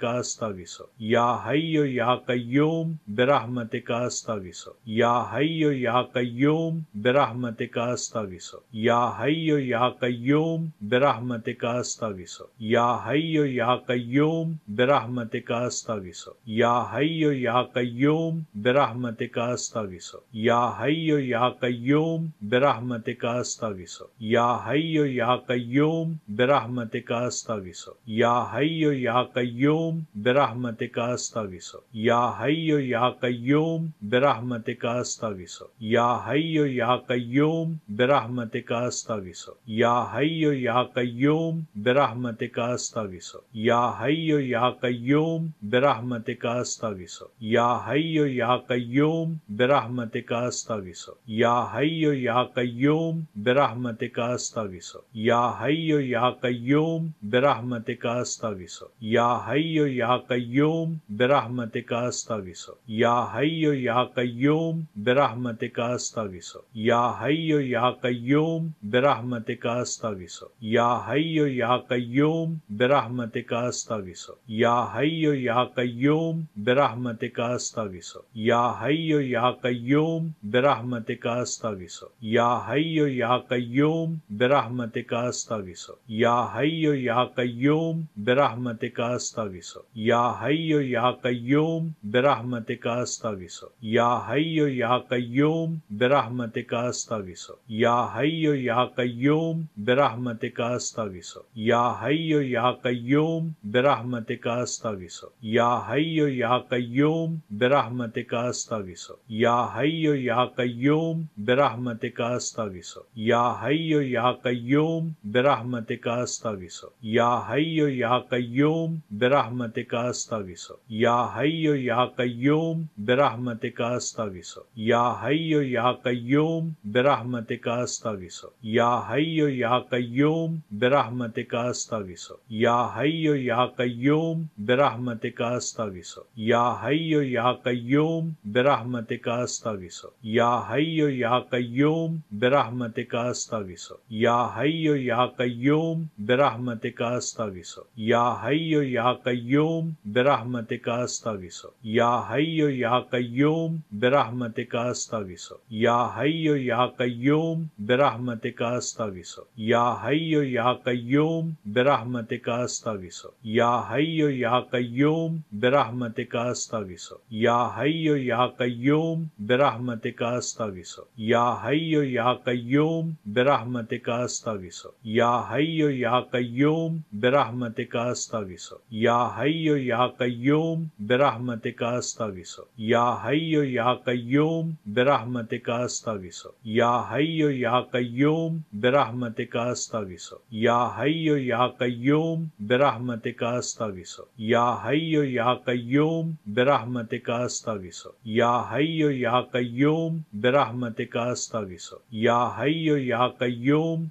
का अस्ताविसो या हयो या कयोम का अस्ताविसो या हयो या कयोम का अस्ताविसो या हयो या कयोम का अस्ताविसो या हयो या कयोम का अस्ताविसो या हयो या कयोम का अस्ताविसो या हयो या कयोम का अस्ताविसो या हयो या कयोम برحمتك استغيث يا حي يا قيوم برحمتك استغيث يا حي يا قيوم برحمتك استغيث يا حي يا قيوم برحمتك استغيث يا حي يا قيوم برحمتك استغيث يا حي يا قيوم برحمتك استغيث يا حي يا قيوم برحمتك استغيث يا حي يا قيوم برحمتك استغيث يا حي يا कय्यूम बिरहमतिक अस्तगिसो या हयो या कय्यूम बिरहमतिक अस्तगिसो या हयो या कय्यूम बिरहमतिक अस्तगिसो या हय्यो या कय्यूम बिरहमतिक अस्तगिसो या हय्यो या कय्यूम बिरहमतिक अस्तगिसो या हय्यो या कय्यूम बिरहमतिक अस्तगिसो या हय्यो या कय्यूम बिरहमतिक अस्तगिसो या हय्यो या कय्यूम बिरहमतिक अस्तगिसो या हयो या कय्यूम बिरहमत का अस्तगिसो या हयो या कय्यूम बिराहमति का अस्तगिसो या हयो या कय्यूम बिरहमत का अस्तगिसो या हयो या कय्यूम बिरहमत का अस्तगिसो या हयो या कय्यूम बिराहमति का अस्तगिसो या हयो या कय्यूम बिरहमत का अस्तगिसो या हयो या कय्यूम बिरहमत का अस्तगिसो या हयो या कय्यूम बिरहमत स्तविसो या हयो या कयोम का अस्ताविसो या हयो या कयोम का अस्ताविसो या हयो या कयोम का अस्ताविसो या हयो या कयोम का अस्ताविसो या हयो या कयोम का अस्ताविसो या हयो या कयोम का अस्ताविसो या हयो या कयोम का अस्ताविसो या हयो या कयोम ओम का स्थगिसो या हयो या कयोम का स्थगिसो या हयो या कयोम का स्थगिसो या हयो या कयोम का स्थगिसो या हयो या कयोम का स्थगिसो या हयो या कयोम का स्थगिसो या हयो या कयोम का स्थगिसो या हयो या कयोम का स्थगिसो या हयो हय्यो या कय्यूम का अस्तगिसो या हय्यो या कय्यूम का अस्तगिसो या हय्यो या कय्यूम का अस्तगिसो या हय्यो या कय्यूम का अस्तगिसो या हय्यो या कय्यूम का अस्तगिसो या हय्यो या कय्यूम का अस्तगिसो या हय्यो या कय्यूम का अस्तगिसो या हय्यो या कय्यूम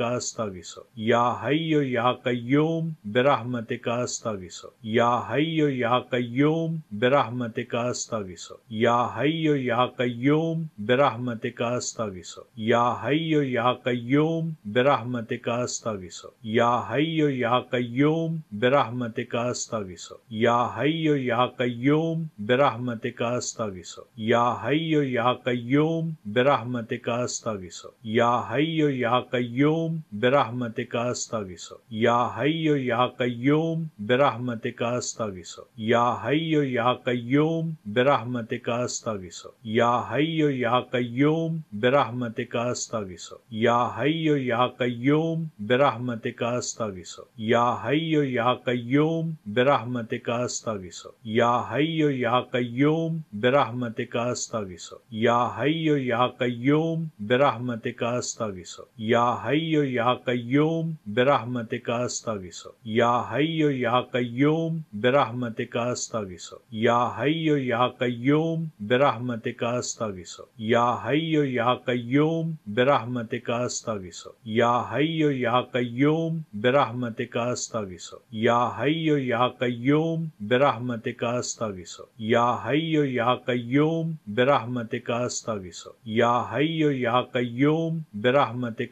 का अस्तगिसो स्थगिस या हय्यो या कय्योम बिराहमतिक स्थगिस या हय्यो या कय्योम बिराहमतिक स्थगिस या हय्यो या कय्योम बिराहमतिक स्थगिस या हय्यो या कय्योम बिराहमतिक स्थगिस या हय्यो या कय्योम बिराहमतिक स्थगिस या हय्यो या कय्योम बिराहमतिक स्थगिस या हय्यो या कय्योम बिराहमतिक स्थगिस या हय्यो या कय्योम बिराहमतिक ब्रह्मतिकास्तविसो या हयो या कयोम ब्रह्मतिकास्तविसो या हयो या कयोम ब्रह्मतिकास्तविसो या हयो या कयोम ब्रह्मतिकास्तविसो या हयो या कयोम ब्रह्मतिकास्तविसो या हयो या कयोम ब्रह्मतिकास्तविसो या हयो या कयोम ब्रह्मतिकास्तविसो या हयो या कयोम ब्रह्मतिकास्तविसो या हयो या कयोम कय्यूम का स्थगिस या हयो या कय्यूम का स्थगिस या हयो या कय्यूम का स्थगिस या हय्यो या कय्यूम बिरहमत स्थगिस या हयो या कय्यूम का स्थगिस या हयो या कय्यूम का स्थगिस या हय्यो या कय्यूम बिरहमत स्थगिस या हय्यो या कय्यूम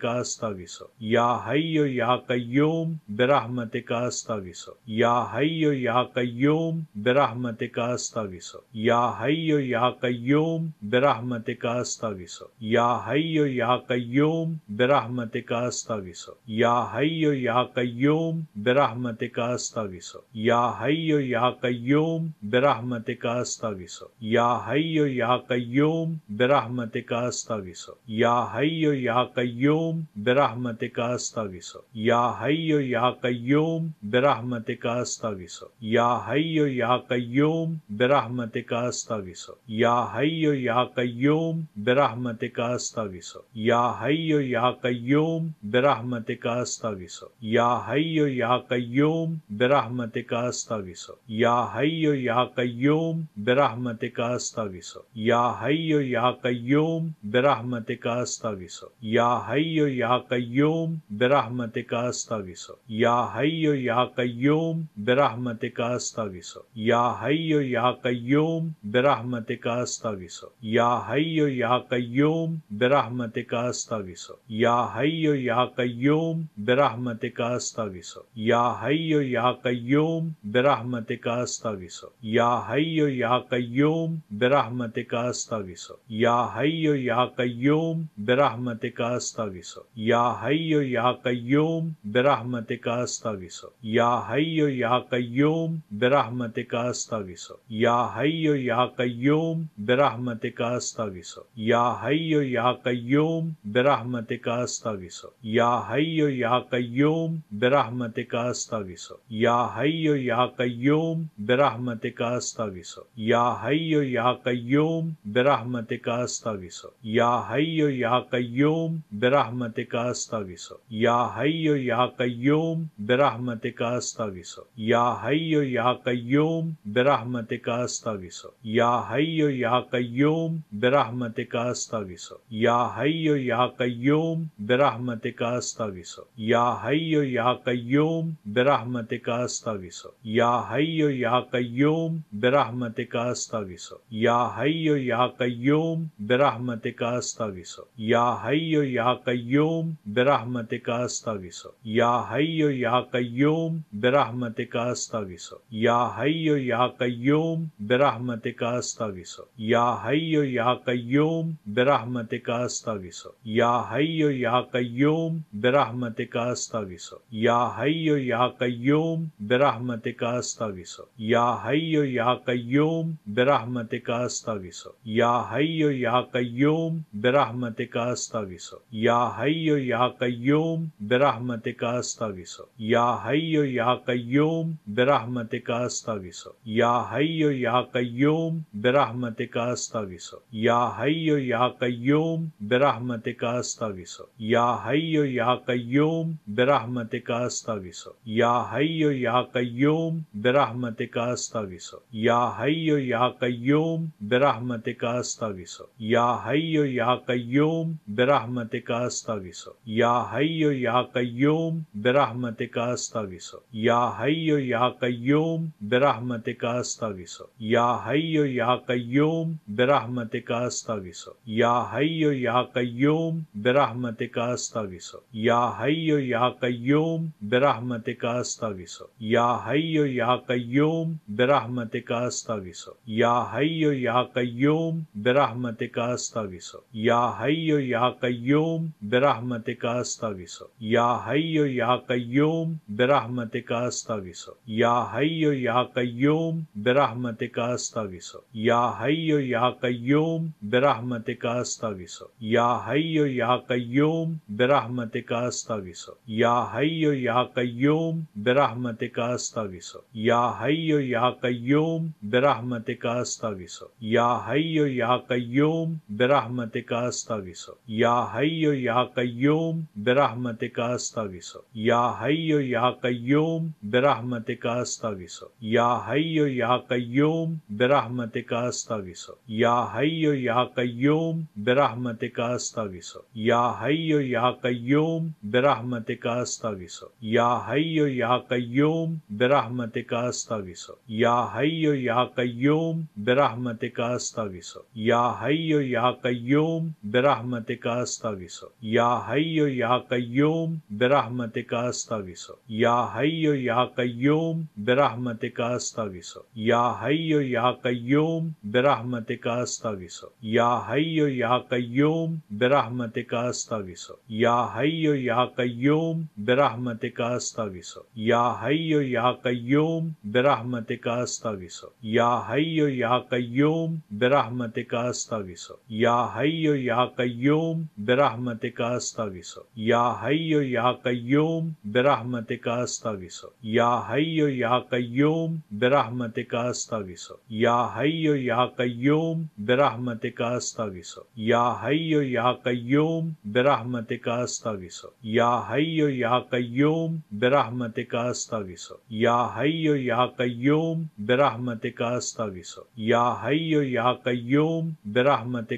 का स्थगिस या हय्यो या कय्यूम बिरहमतिका अस्तगिसो या हय्यो या कय्यूम बिरहमतिका अस्तगिसो या हय्यो या कय्यूम बिरहमतिका अस्तगिसो या हय्यो या कय्यूम बिरहमतिका अस्तगिसो या हय्यो या कय्यूम बिरहमतिका अस्तगिसो या हय्यो या कय्यूम बिरहमतिका अस्तगिसो या हय्यो या कय्यूम बिरहमतिका अस्तगिसो या हय्यो या कय्यूम बिरहमतिका अस्त अस्तगिसो या हय्यो या कय्योम का अस्तगिसो या हय्यो या कय्योम का अस्तगिसो या हय्यो या कय्योम का अस्तगिसो या हय्यो या कय्योम का अस्तगिसो या हय्यो या कय्योम का अस्तगिसो या हय्यो या कय्योम का अस्तगिसो या हय्यो या कय्योम का अस्तगिसो या हय्यो या कय्योम का استغيث या हयो या कय्यूम का अस्तगिसो या हयो या कय्यूम का अस्तगिसो या हयो या कय्यूम का अस्तगिसो या हयो या कय्यूम का अस्तगिसो या हयो या कय्यूम का अस्तगिसो या हयो या कय्यूम का अस्तगिसो या हयो या कय्यूम का अस्तगिसो या हयो या या कय्यूम का कास्तागिस या हयो या कय्यूम का कास्तागिस या हयो या कय्यूम का कास्तागिस या हय्यो या कय्यूम का कास्तागिस या हय्यो या कय्यूम का कास्तागिस या हयो या कय्यूम का कास्तागिस या हय्यो या कय्यूम का कास्तागिस या हय्यो या कय्यूम का कास्तागिस या हयो या कय्यूम बिरहमतिका अस्तगिसो या हयो या कय्यूम बिरहमतिका अस्तगिसो या हयो या कय्यूम बिरहमतिका अस्तगिसो या हयो या कय्यूम बिरहमतिका अस्तगिसो या हय्यो या कय्यूम बिरहमतिका अस्तगिसो या हयो या कय्यूम बिरहमतिका अस्तगिसो या हय्यो या कय्यूम बिरहमतिका अस्तगिसो या हयो या कय्यूम बिरहमतिका स्थगिस या हय्यो या कय्योम ब्रह्मतिका स्थगिस या हय्यो या कय्योम ब्रह्मतिका स्थगिस या हय्यो या कय्योम ब्रह्मतिका स्थगिस या हय्यो या कय्योम ब्रह्मतिका स्थगिस या हय्यो या कय्योम ब्रह्मतिका स्थगिस या हय्यो या कय्योम ब्रह्मतिका स्थगिस या हय्यो या कय्योम ब्रह्मतिका स्थगिस या हय्यो या कय्योम कय्यूम का अस्तगिसो या हय्यो या कय्यूम का अस्तगिसो या हय्यो या कय्यूम का अस्तगिसो या हय्यो या कय्यूम का अस्तगिसो या हय्यो या कय्यूम का अस्तगिसो या हय्यो या कय्यूम का अस्तगिसो या हय्यो या कय्यूम का अस्तगिसो या हय्यो या कय्यूम का अस्तगिसो या हयो हय्यो या कय्यूम का अस्तगिसो या हय्यो या कय्यूम का अस्तगिसो या हय्यो या कय्यूम का अस्तगिसो या हय्यो या कय्यूम का अस्तगिसो या हय्यो या कय्यूम का अस्तगिसो या हय्यो या कय्यूम का अस्तगिसो या हय्यो या कय्यूम का अस्तगिसो या हय्यो या कय्यूम का अस्तगिसो अस्तगिसो या हय्यो या कय्यूम बिरहमतिका अस्तगिसो या हय्यो या कय्यूम बिरहमतिका अस्तगिसो या हय्यो या कय्यूम बिरहमतिका अस्तगिसो या हय्यो या कय्यूम बिरहमतिका अस्तगिसो या हय्यो या कय्यूम बिरहमतिका अस्तगिसो या हय्यो या कय्यूम बिरहमतिका अस्तगिसो या हय्यो या कय्यूम बिरहमतिका अस्तगिसो या हय्यो या कय्यूम बिरहम ब्रह्मतिकास्तविसो या हयो या कयोम ब्रह्मतिकास्तविसो या हयो या कयोम ब्रह्मतिकास्तविसो या हयो या कयोम ब्रह्मतिकास्तविसो या हयो या कयोम ब्रह्मतिकास्तविसो या हयो या कयोम ब्रह्मतिकास्तविसो या हयो या कयोम ब्रह्मतिकास्तविसो या हयो या कयोम ब्रह्मतिकास्तविसो या हयो या कयोम का विरहमतिकस्तविस या हय्यो या का विरहमतिकस्तविस या हय्यो या का विरहमतिकस्तविस या हय्यो या का विरहमतिकस्तविस या हय्यो या का विरहमतिकस्तविस या हय्यो या का विरहमतिकस्तविस या हय्यो या का विरहमतिकस्तविस या हय्यो या का विरहमतिकस्तविस या हय्यो या कय्यूम का अस्तगिसो या हय्यो या कय्यूम का अस्तगिसो या हय्यो या कय्यूम का अस्तगिसो या हयो या कय्यूम का अस्तगिसो या हय्यो या कय्यूम का अस्तगिसो या हय्यो या कय्यूम का अस्तगिसो या हय्यो या कय्यूम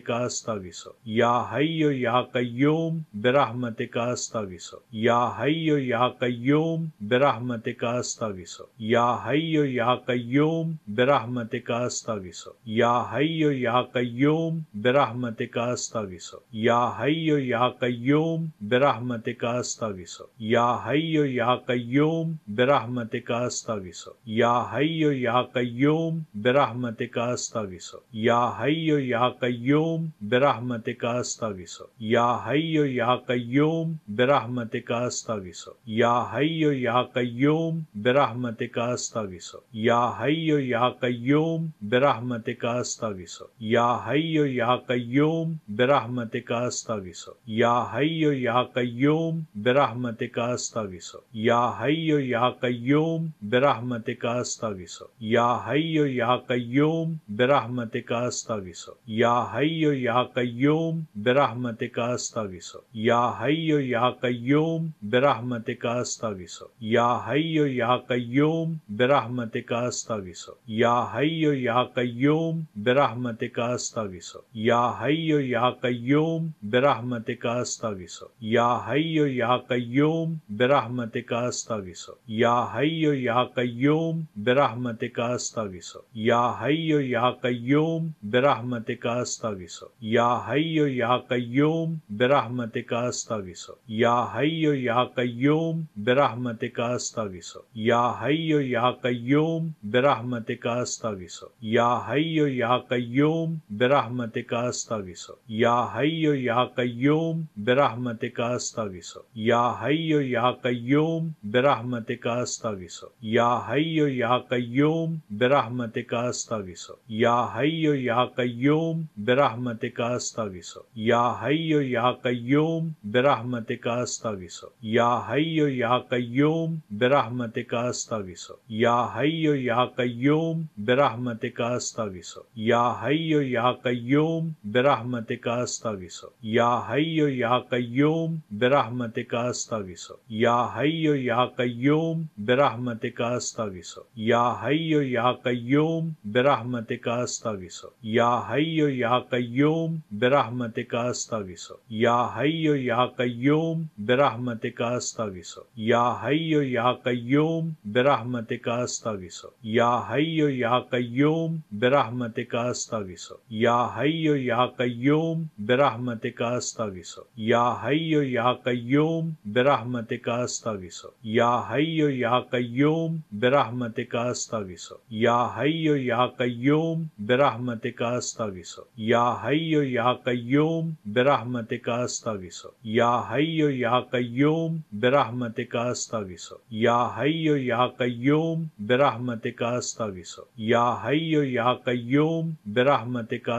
का अस्तगिसो या हय्यो या कय्यूम का स्थगिसो या हय्यो या कय्योम बिरहमतिक स्थगिसो या हय्यो या कय्योम बिरहमतिक स्थगिसो या हय्यो या कय्योम बिरहमतिक स्थगिसो या हयो या कय्योम बिरहमतिक स्थगिसो या हय्यो या कय्योम बिरहमतिक स्थगिसो या हय्यो या कय्योम बिरहमतिक स्थगिसो या हयो या कय्योम बिरहमतिक स्थगिसो या हय्यो या कय्योम برحمتك استغيث يا حي يا قيوم برحمتك استغيث يا حي يا قيوم برحمتك استغيث يا حي يا قيوم برحمتك استغيث يا حي يا قيوم برحمتك استغيث يا حي يا قيوم برحمتك استغيث يا حي يا قيوم برحمتك استغيث يا حي يا قيوم برحمتك استغيث يا حي يا कय्यूम बिरहमत कास्तगिसो या हयो या कय्यूम बिरहमत कास्तगिसो या हयो या कय्यूम बिरहमत कास्तगिसो या हयो या कय्यूम बिरहमत कास्तगिसो या हयो या कय्यूम बिरहमत कास्तगिसो या हयो या कय्यूम बिरहमत कास्तगिसो या हयो या कय्यूम बिरहमत कास्तगिसो या हयो या कय्यूम बिरहमत कास्तगिसो या हयो या कय्यूम बिरहमत कास्तागिस या हयो या कय्यूम बिरहमत कास्तागिस या हयो या कय्यूम बिरहमत कास्तागिस या हयो या कय्यूम बिरहमत कास्तागिस या हयो या कय्यूम बिरहमत कास्तागिस या हयो या कय्यूम बिरहमत कास्तागिस या हयो या कय्यूम बिरहमत कास्तागिस या हयो या कय्यूम बिरहमत अस्तगिसो या हयो या कयोम बिरहमतिक अस्तगिसो या हयो या कयोम बिरहमतिक अस्तगिसो या हयो या कयोम बिरहमतिक अस्तगिसो या हयो या कयोम बिरहमतिक अस्तगिसो या हयो या कयोम बिरहमतिक अस्तगिसो या हयो या कयोम बिरहमतिक अस्तगिसो या हयो या कयोम बिरहमतिक अस्तगिसो या हयो या कयोम ब्रह्मतिकास्तविस या हय्यो या कय्योम ब्रह्मतिकास्तविस या हय्यो या कय्योम ब्रह्मतिकास्तविस या हय्यो या कय्योम ब्रह्मतिकास्तविस या हय्यो या कय्योम ब्रह्मतिकास्तविस या हय्यो या कय्योम ब्रह्मतिकास्तविस या हय्यो या कय्योम ब्रह्मतिकास्तविस या हय्यो या कय्योम ब्रह्मतिकास्तविस या हय्यो या कयोम बिरहमत का अस्तगिसो या हयो या कयोम बिरहमत का अस्तगिसो या हयो या कयोम बिरहमत का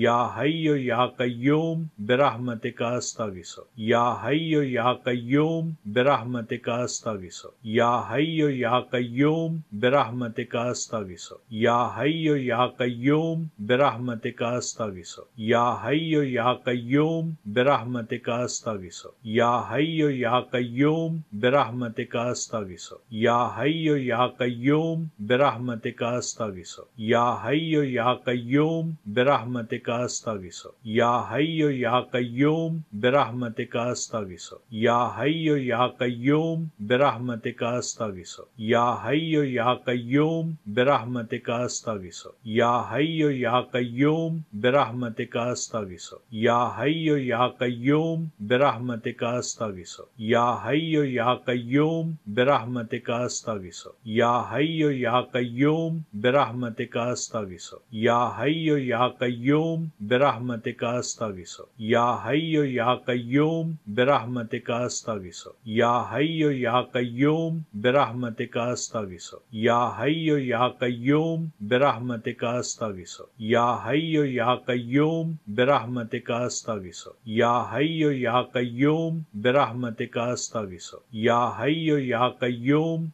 या हयो या कयोम बिरहमत का अस्तगिसो या हयो या कयोम बिरहमत का अस्तगिसो या हयो या कयोम बिरहमत का अस्तगिसो या हयो या कयोम बिरहमत का अस्तगिसो या हयो या कयोम बिरहमत का अस्तगिसो या हयो या कयोम बिराहमति का स्थगिस या हयो या कयोम बिराहमति का स्थगिस या हयो या कयोम बिराहमति का स्थगिस या हयो या कयोम बिराहमति का स्थगिस या हयो या कयोम बिराहमति का स्थगिस या हयो या कयोम बिराहमति का स्थगिस या हयो या कयोम बिराहमति का स्थगिस या हयो या कयोम बिराहमति ब्रह्मतिकास्तविसो या हयो या कयोम ब्रह्मतिकास्तविसो या हयो या कयोम ब्रह्मतिकास्तविसो या हयो या कयोम ब्रह्मतिकास्तविसो या हयो या कयोम ब्रह्मतिकास्तविसो या हयो या कयोम ब्रह्मतिकास्तविसो या हयो या कयोम ब्रह्मतिकास्तविसो या हयो या कयोम ब्रह्मतिकास्तविसो या हयो या कयोम कय्यूम का अस्तगिस या हय्यो या कय्यूम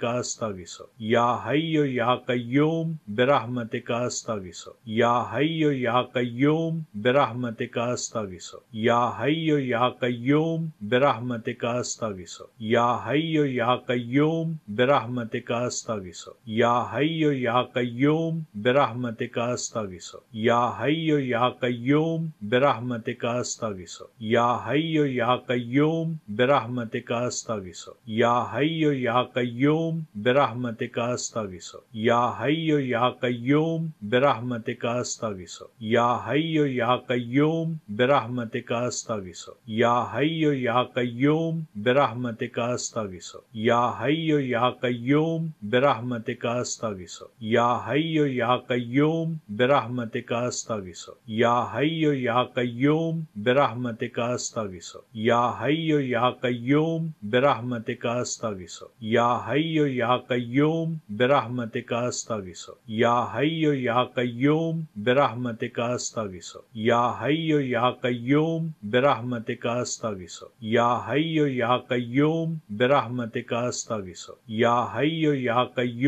का अस्तगिस या हय्यो या कय्यूम का अस्तगिस या हय्यो या कय्यूम का अस्तगिस या हय्यो या कय्यूम का अस्तगिस या हय्यो या कय्यूम का अस्तगिस या हय्यो या कय्यूम का अस्तगिस या हय्यो या कय्यूम का अस्तगिस या हय्यो या कय्यूम बिरहमतिका अस्तगिसो या हय्यो या कय्यूम बिरहमतिका अस्तगिसो या हय्यो या कय्यूम बिरहमतिका अस्तगिसो या हय्यो या कय्यूम बिरहमतिका अस्तगिसो या हय्यो या कय्यूम बिरहमतिका अस्तगिसो या हय्यो या कय्यूम बिरहमतिका अस्तगिसो या हय्यो या कय्यूम बिरहमतिका अस्तगिसो या हय्यो या कय्यूम बिरहमतिका अस्तगिसो या हयो या कयोम बिरहमति का अस्तगिसो या हयो या कयोम बिरहमति का अस्तगिसो या हयो या कयोम बिरहमति का अस्तगिसो या हयो या कयोम बिरहमति का अस्तगिसो या हयो या कयोम बिरहमति का अस्तगिसो या हयो या कयोम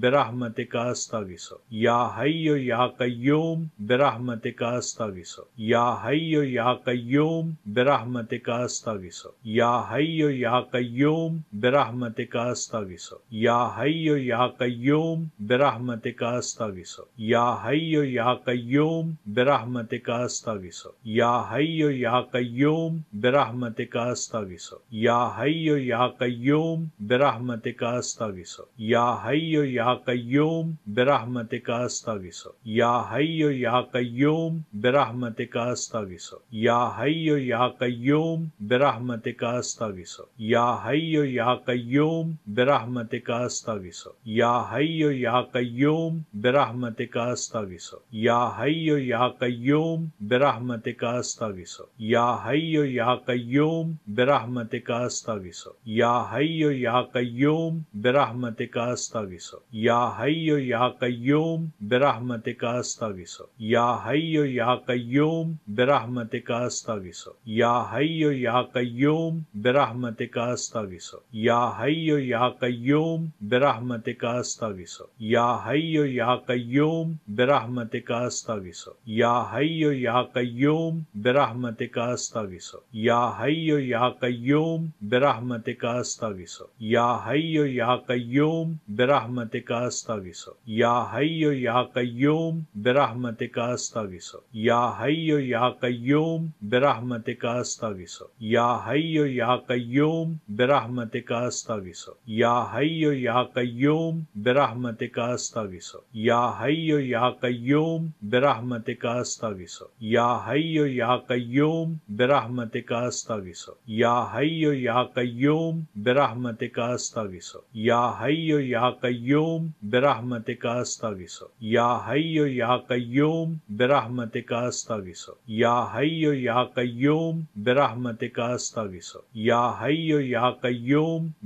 बिरहमति का अस्तगिसो या हयो या कयोम बिरहमति का अस्तगिसो या हयो या कयोम برحمتك استغيث يا حي يا قيوم برحمتك استغيث يا حي يا قيوم برحمتك استغيث يا حي يا قيوم برحمتك استغيث يا حي يا قيوم برحمتك استغيث يا حي يا قيوم برحمتك استغيث يا حي يا قيوم برحمتك استغيث يا حي يا قيوم برحمتك استغيث يا حي يا कय्यूम बिरहमत का अस्तगिसो या हयो या कय्यूम बिरहमत का अस्तगिसो या हयो या कय्यूम बिरहमत का अस्तगिसो या हय्यो या कय्यूम बिरहमत का अस्तगिसो या हय्यो या कय्यूम बिरहमत का अस्तगिसो या हयो या कय्यूम बिरहमत का अस्तगिसो या हय्यो या कय्यूम बिरहमत का अस्तगिसो या हय्यो या कय्यूम बिरहमत का अस्तगिसो या हयो या कय्यूम बिरहमत का अस्तगिसो या हयो या कय्यूम बिरहमत का अस्तगिसो या हयो या कय्यूम बिरहमत का अस्तगिसो या हयो या कय्यूम बिरहमत का अस्तगिसो या हयो या कय्यूम बिरहमत का अस्तगिसो या हयो या कय्यूम बिराहमति का अस्तगिसो या हयो या कय्यूम बिराहमति का अस्तगिसो या हयो या कय्यूम बिरहमत स्थगिस या हय्यो या कय्योम ब्रह्मतिका स्थगिस या हय्यो या कय्योम ब्रह्मतिका स्थगिस या हय्यो या कय्योम ब्रह्मतिका स्थगिस या हय्यो या कय्योम ब्रह्मतिका स्थगिस या हय्यो या कय्योम ब्रह्मतिका स्थगिस या हय्यो या कय्योम ब्रह्मतिका स्थगिस या हय्यो या कय्योम ब्रह्मतिका स्थगिस या हय्यो या कय्योम का ब्रह्मतिकास्तविस या हय्यो या का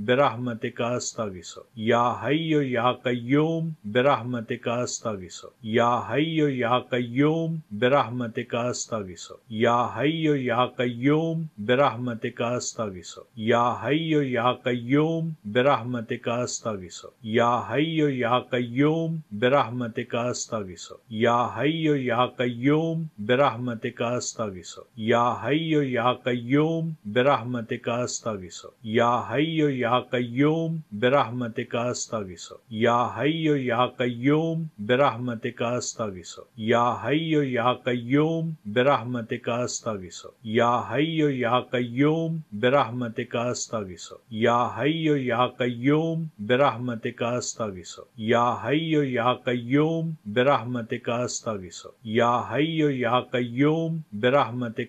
ब्रह्मतिकास्तविस या हय्यो या का ब्रह्मतिकास्तविस या हय्यो या का ब्रह्मतिकास्तविस या हय्यो या का ब्रह्मतिकास्तविस या हय्यो या का ब्रह्मतिकास्तविस या हय्यो या का ब्रह्मतिकास्तविस या हय्यो या का ब्रह्मतिकास्तविस या हय्यो हय्यो या कय्यूम का अस्तगिसो या हय्यो या कय्यूम का अस्तगिसो या हय्यो या कय्यूम का अस्तगिसो या हय्यो या कय्यूम का अस्तगिसो या हय्यो या कय्यूम का अस्तगिसो या हय्यो या कय्यूम का अस्तगिसो या हय्यो या कय्यूम का अस्तगिसो या हय्यो या कय्यूम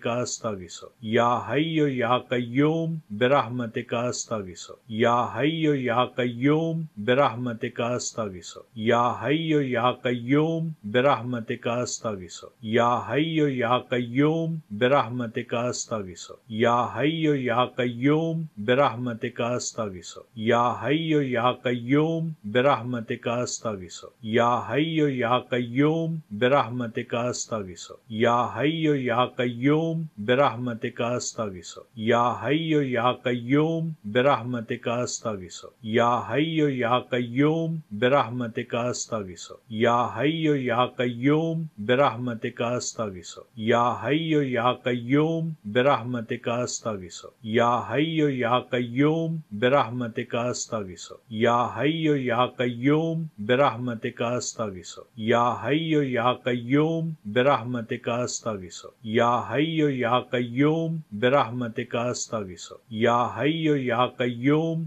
का अस्तगिसो अस्तगिसो या हयो या कय्यूम बिरहमतिका अस्तगिसो या हयो या कय्यूम बिरहमतिका अस्तगिसो या हयो या कय्यूम बिरहमतिका अस्तगिसो या हयो या कय्यूम बिरहमतिका अस्तगिसो या हयो या कय्यूम बिरहमतिका अस्तगिसो या हयो या कय्यूम बिरहमतिका अस्तगिसो या हयो या कय्यूम बिरहमतिका अस्तगिसो या हयो या कय्यूम बिरहम ब्रह्मतिकास्तगिसो या हयो या कयोम ब्रह्मतिकास्तगिसो या हयो या कयोम ब्रह्मतिकास्तगिसो या हयो या कयोम ब्रह्मतिकास्तगिसो या हयो या कयोम ब्रह्मतिकास्तगिसो या हयो या कयोम ब्रह्मतिकास्तगिसो या हयो या कयोम ब्रह्मतिकास्तगिसो या हयो या कयोम ब्रह्मतिकास्तगिसो या हयो या कयोम कय्यूम का स्तविस या हय्यो या कय्यूम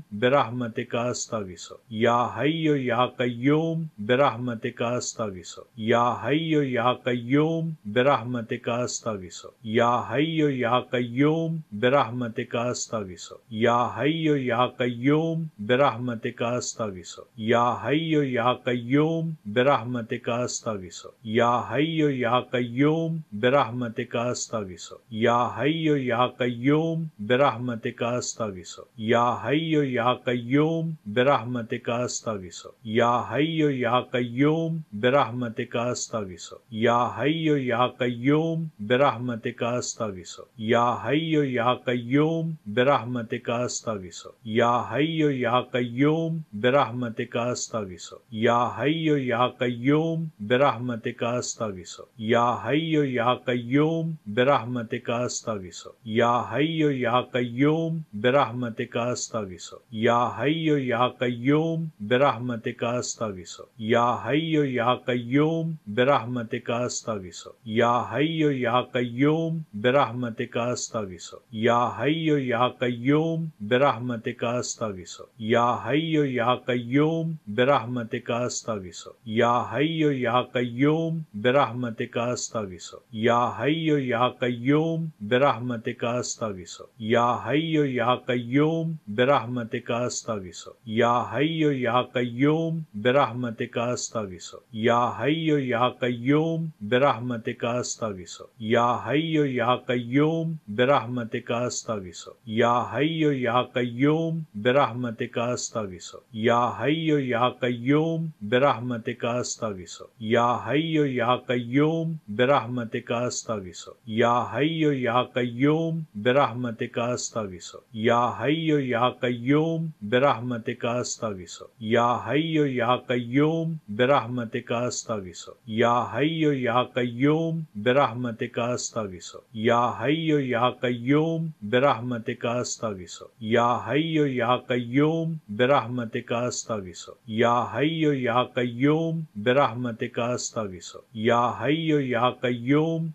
का स्तविस या हय्यो या कय्यूम का स्तविस या हय्यो या कय्यूम का अस्तगिस या हय्यो या कय्यूम का स्तविस या हय्यो या कय्यूम का अस्तगिस या हय्यो या कय्यूम का अस्तगिस या हय्यो या कय्यूम का अस्तगिस या हय्यो या कय्यूम बिरहमतिका अस्तगिसो या हय्यो या कय्यूम बिरहमतिका अस्तगिसो या हय्यो या कय्यूम बिरहमतिका अस्तगिसो या हयो या कय्यूम बिरहमतिका अस्तगिसो या हय्यो या कय्यूम बिरहमतिका अस्तगिसो या हय्यो या कय्यूम बिरहमतिका अस्तगिसो या हय्यो या कय्यूम बिरहमतिका अस्तगिसो या हय्यो या कय्यूम का अस्तगिसो अस्तगिसो या हय्यो या कय्योम का अस्तगिसो या हय्यो या कय्योम का अस्तगिसो या हय्यो या कय्योम का अस्तगिसो या हयो या कय्योम का अस्तगिसो या हय्यो या कय्योम का अस्तगिसो या हय्यो या कय्योम का अस्तगिसो या हय्यो या कय्योम का अस्तगिसो या हय्यो या कय्योम का ब्रह्मतिकास्तविस या हयो या का ब्रह्मतिकास्तविस या हयो या का ब्रह्मतिकास्तविस या हयो या का ब्रह्मतिकास्तविस या हयो या का ब्रह्मतिकास्तविस या हयो या का ब्रह्मतिकास्तविस या हयो या का ब्रह्मतिकास्तविस या हयो या कय्योम ब्रह्मतिकास्तविस या हयो या कय्यूम का स्थगिस या हय्यो या कय्यूम का स्थगिस या हय्यो या कय्यूम का स्थगिस या हयो या कय्यूम का स्थगिस या हयो या कय्यूम का स्थगिस या हय्यो या कय्यूम का स्थगिस या हयो या कय्यूम का स्थगिस या हय्यो या कय्यूम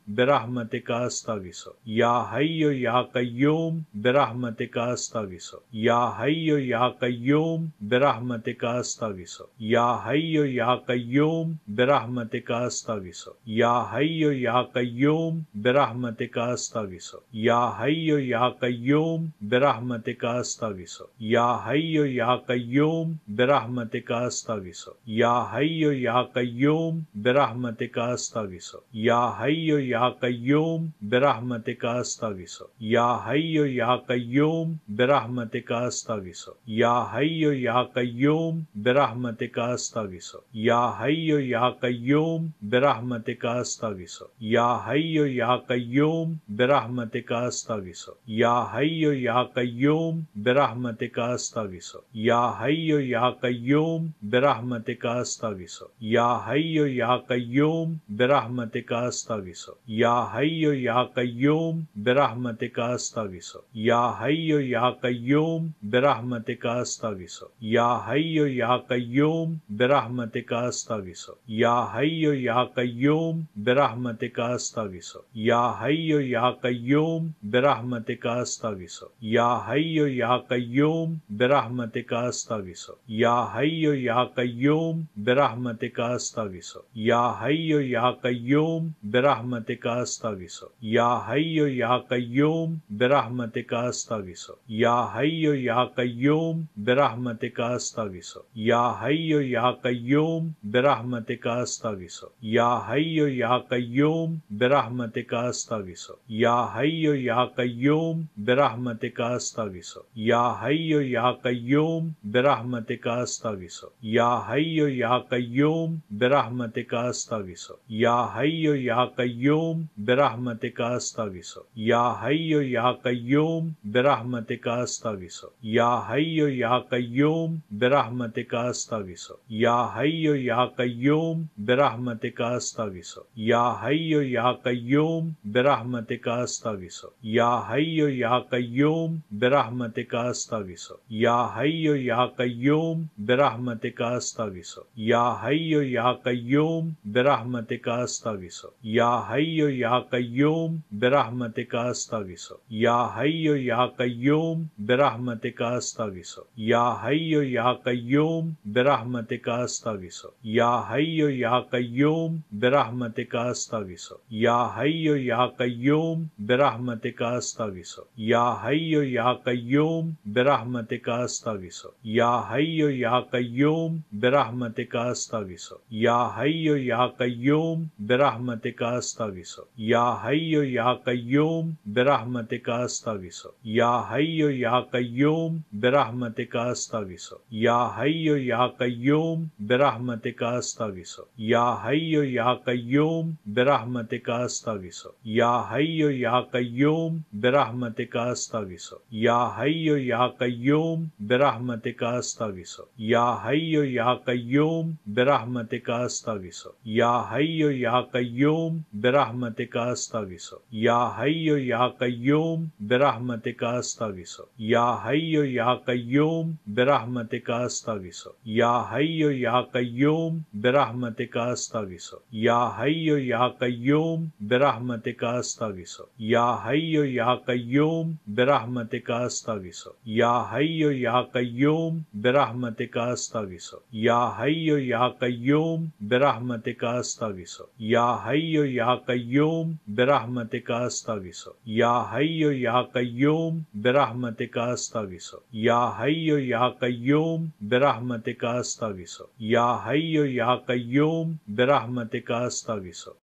का स्थगिस या हयो या कयोम बिरहमत का अस्तगिसो या हयो या कयोम बिरहमत का अस्तगिसो या हयो या कयोम बिरहमत का अस्तगिसो या हयो या कयोम बिरहमत का अस्तगिसो या हयो या कयोम बिरहमत का अस्तगिसो या हयो या कयोम बिरहमत का अस्तगिसो या हयो या कयोम बिरहमत का अस्तगिसो या हयो या कय्यूम बिरहमत स्थगिसो या हय्यो या कय्योम बिरहमतिका स्थगिसो या हय्यो या कय्योम बिरहमतिका स्थगिसो या हय्यो या कय्योम बिरहमतिका स्थगिसो या हय्यो या कय्योम बिरहमतिका स्थगिसो या हय्यो या कय्योम बिरहमतिका स्थगिसो या हय्यो या कय्योम बिरहमतिका स्थगिसो या हय्यो या कय्योम बिरहमतिका स्थगिसो या हय्यो या कय्योम कयूम ब्रह्मतिकास्तविसो या हयो या कयूम ब्रह्मतिकास्तविसो या हयो या कयूम ब्रह्मतिकास्तविसो या हयो या कयूम ब्रह्मतिकास्तविसो या हयो या कयूम ब्रह्मतिकास्तविसो या हयो या कयूम ब्रह्मतिकास्तविसो या हयो या कयूम ब्रह्मतिकास्तविसो या हयो या कयूम ब्रह्मतिकास्तविसो या हयो या कय्यूम बिरहमत का अस्तगिस या हयो या कय्यूम बिरहमत का अस्तगिस या हयो या कय्यूम बिरहमत का अस्तगिस या हयो या कय्यूम बिरहमत का अस्तगिस या हयो या कय्यूम बिरहमत का अस्तगिस या हयो या कय्यूम बिरहमत का अस्तगिस या हयो या कय्यूम बिरहमत का अस्तगिस या हयो या कय्यूम बिरहमत का अस्तगिस या हय्यो या कय्यूम बिरहमतिका अस्तगिसो या हय्यो या कय्यूम बिरहमतिका अस्तगिसो या हय्यो या कय्यूम बिरहमतिका अस्तगिसो या हय्यो या कय्यूम बिरहमतिका अस्तगिसो या हय्यो या कय्यूम बिरहमतिका अस्तगिसो या हय्यो या कय्यूम बिरहमतिका अस्तगिसो या हय्यो या कय्यूम बिरहमतिका अस्तगिसो या हय्यो या कय्यूम बिरहमत ब्रह्मतिकस्तगिसो या हैयो या कय्योम ब्रह्मतिकस्तगिसो या हैयो या कय्योम ब्रह्मतिकस्तगिसो या हैयो या कय्योम ब्रह्मतिकस्तगिसो या हैयो या कय्योम ब्रह्मतिकस्तगिसो या हैयो या कय्योम ब्रह्मतिकस्तगिसो या हैयो या कय्योम ब्रह्मतिकस्तगिसो या हैयो या कय्योम ब्रह्मतिकस्तगिसो या हैयो या कय्योम कय्यूम का अस्तगिस या हयो या कय्यूम का अस्तगिस या हयो या कय्यूम का अस्तगिस या हय्यो या कय्यूम का अस्तगिस या हय्यो या कय्यूम का अस्तगिस या हय्यो या कय्यूम का अस्तगिस या हय्यो या कय्यूम का अस्तगिस या हय्यो या कय्यूम का अस्तगिस या हय्यो या कय्यूम बिरहमतिका अस्तगिसो या हय्यो या कय्यूम बिरहमतिका अस्तगिसो या हय्यो या कय्यूम बिरहमतिका अस्तगिसो या हय्यो या कय्यूम बिरहमतिका अस्तगिसो या हय्यो या कय्यूम बिरहमतिका अस्तगिसो या हय्यो या कय्यूम बिरहमतिका अस्तगिसो या हय्यो या कय्यूम बिरहमतिका अस्तगिसो या हय्यो या कय्यूम बिरहमतिका अस्त अस्तागिसो या हयो या कयोम का अस्तागिसो या हयो या कयोम का अस्तागिसो या हयो या कयोम का अस्तागिसो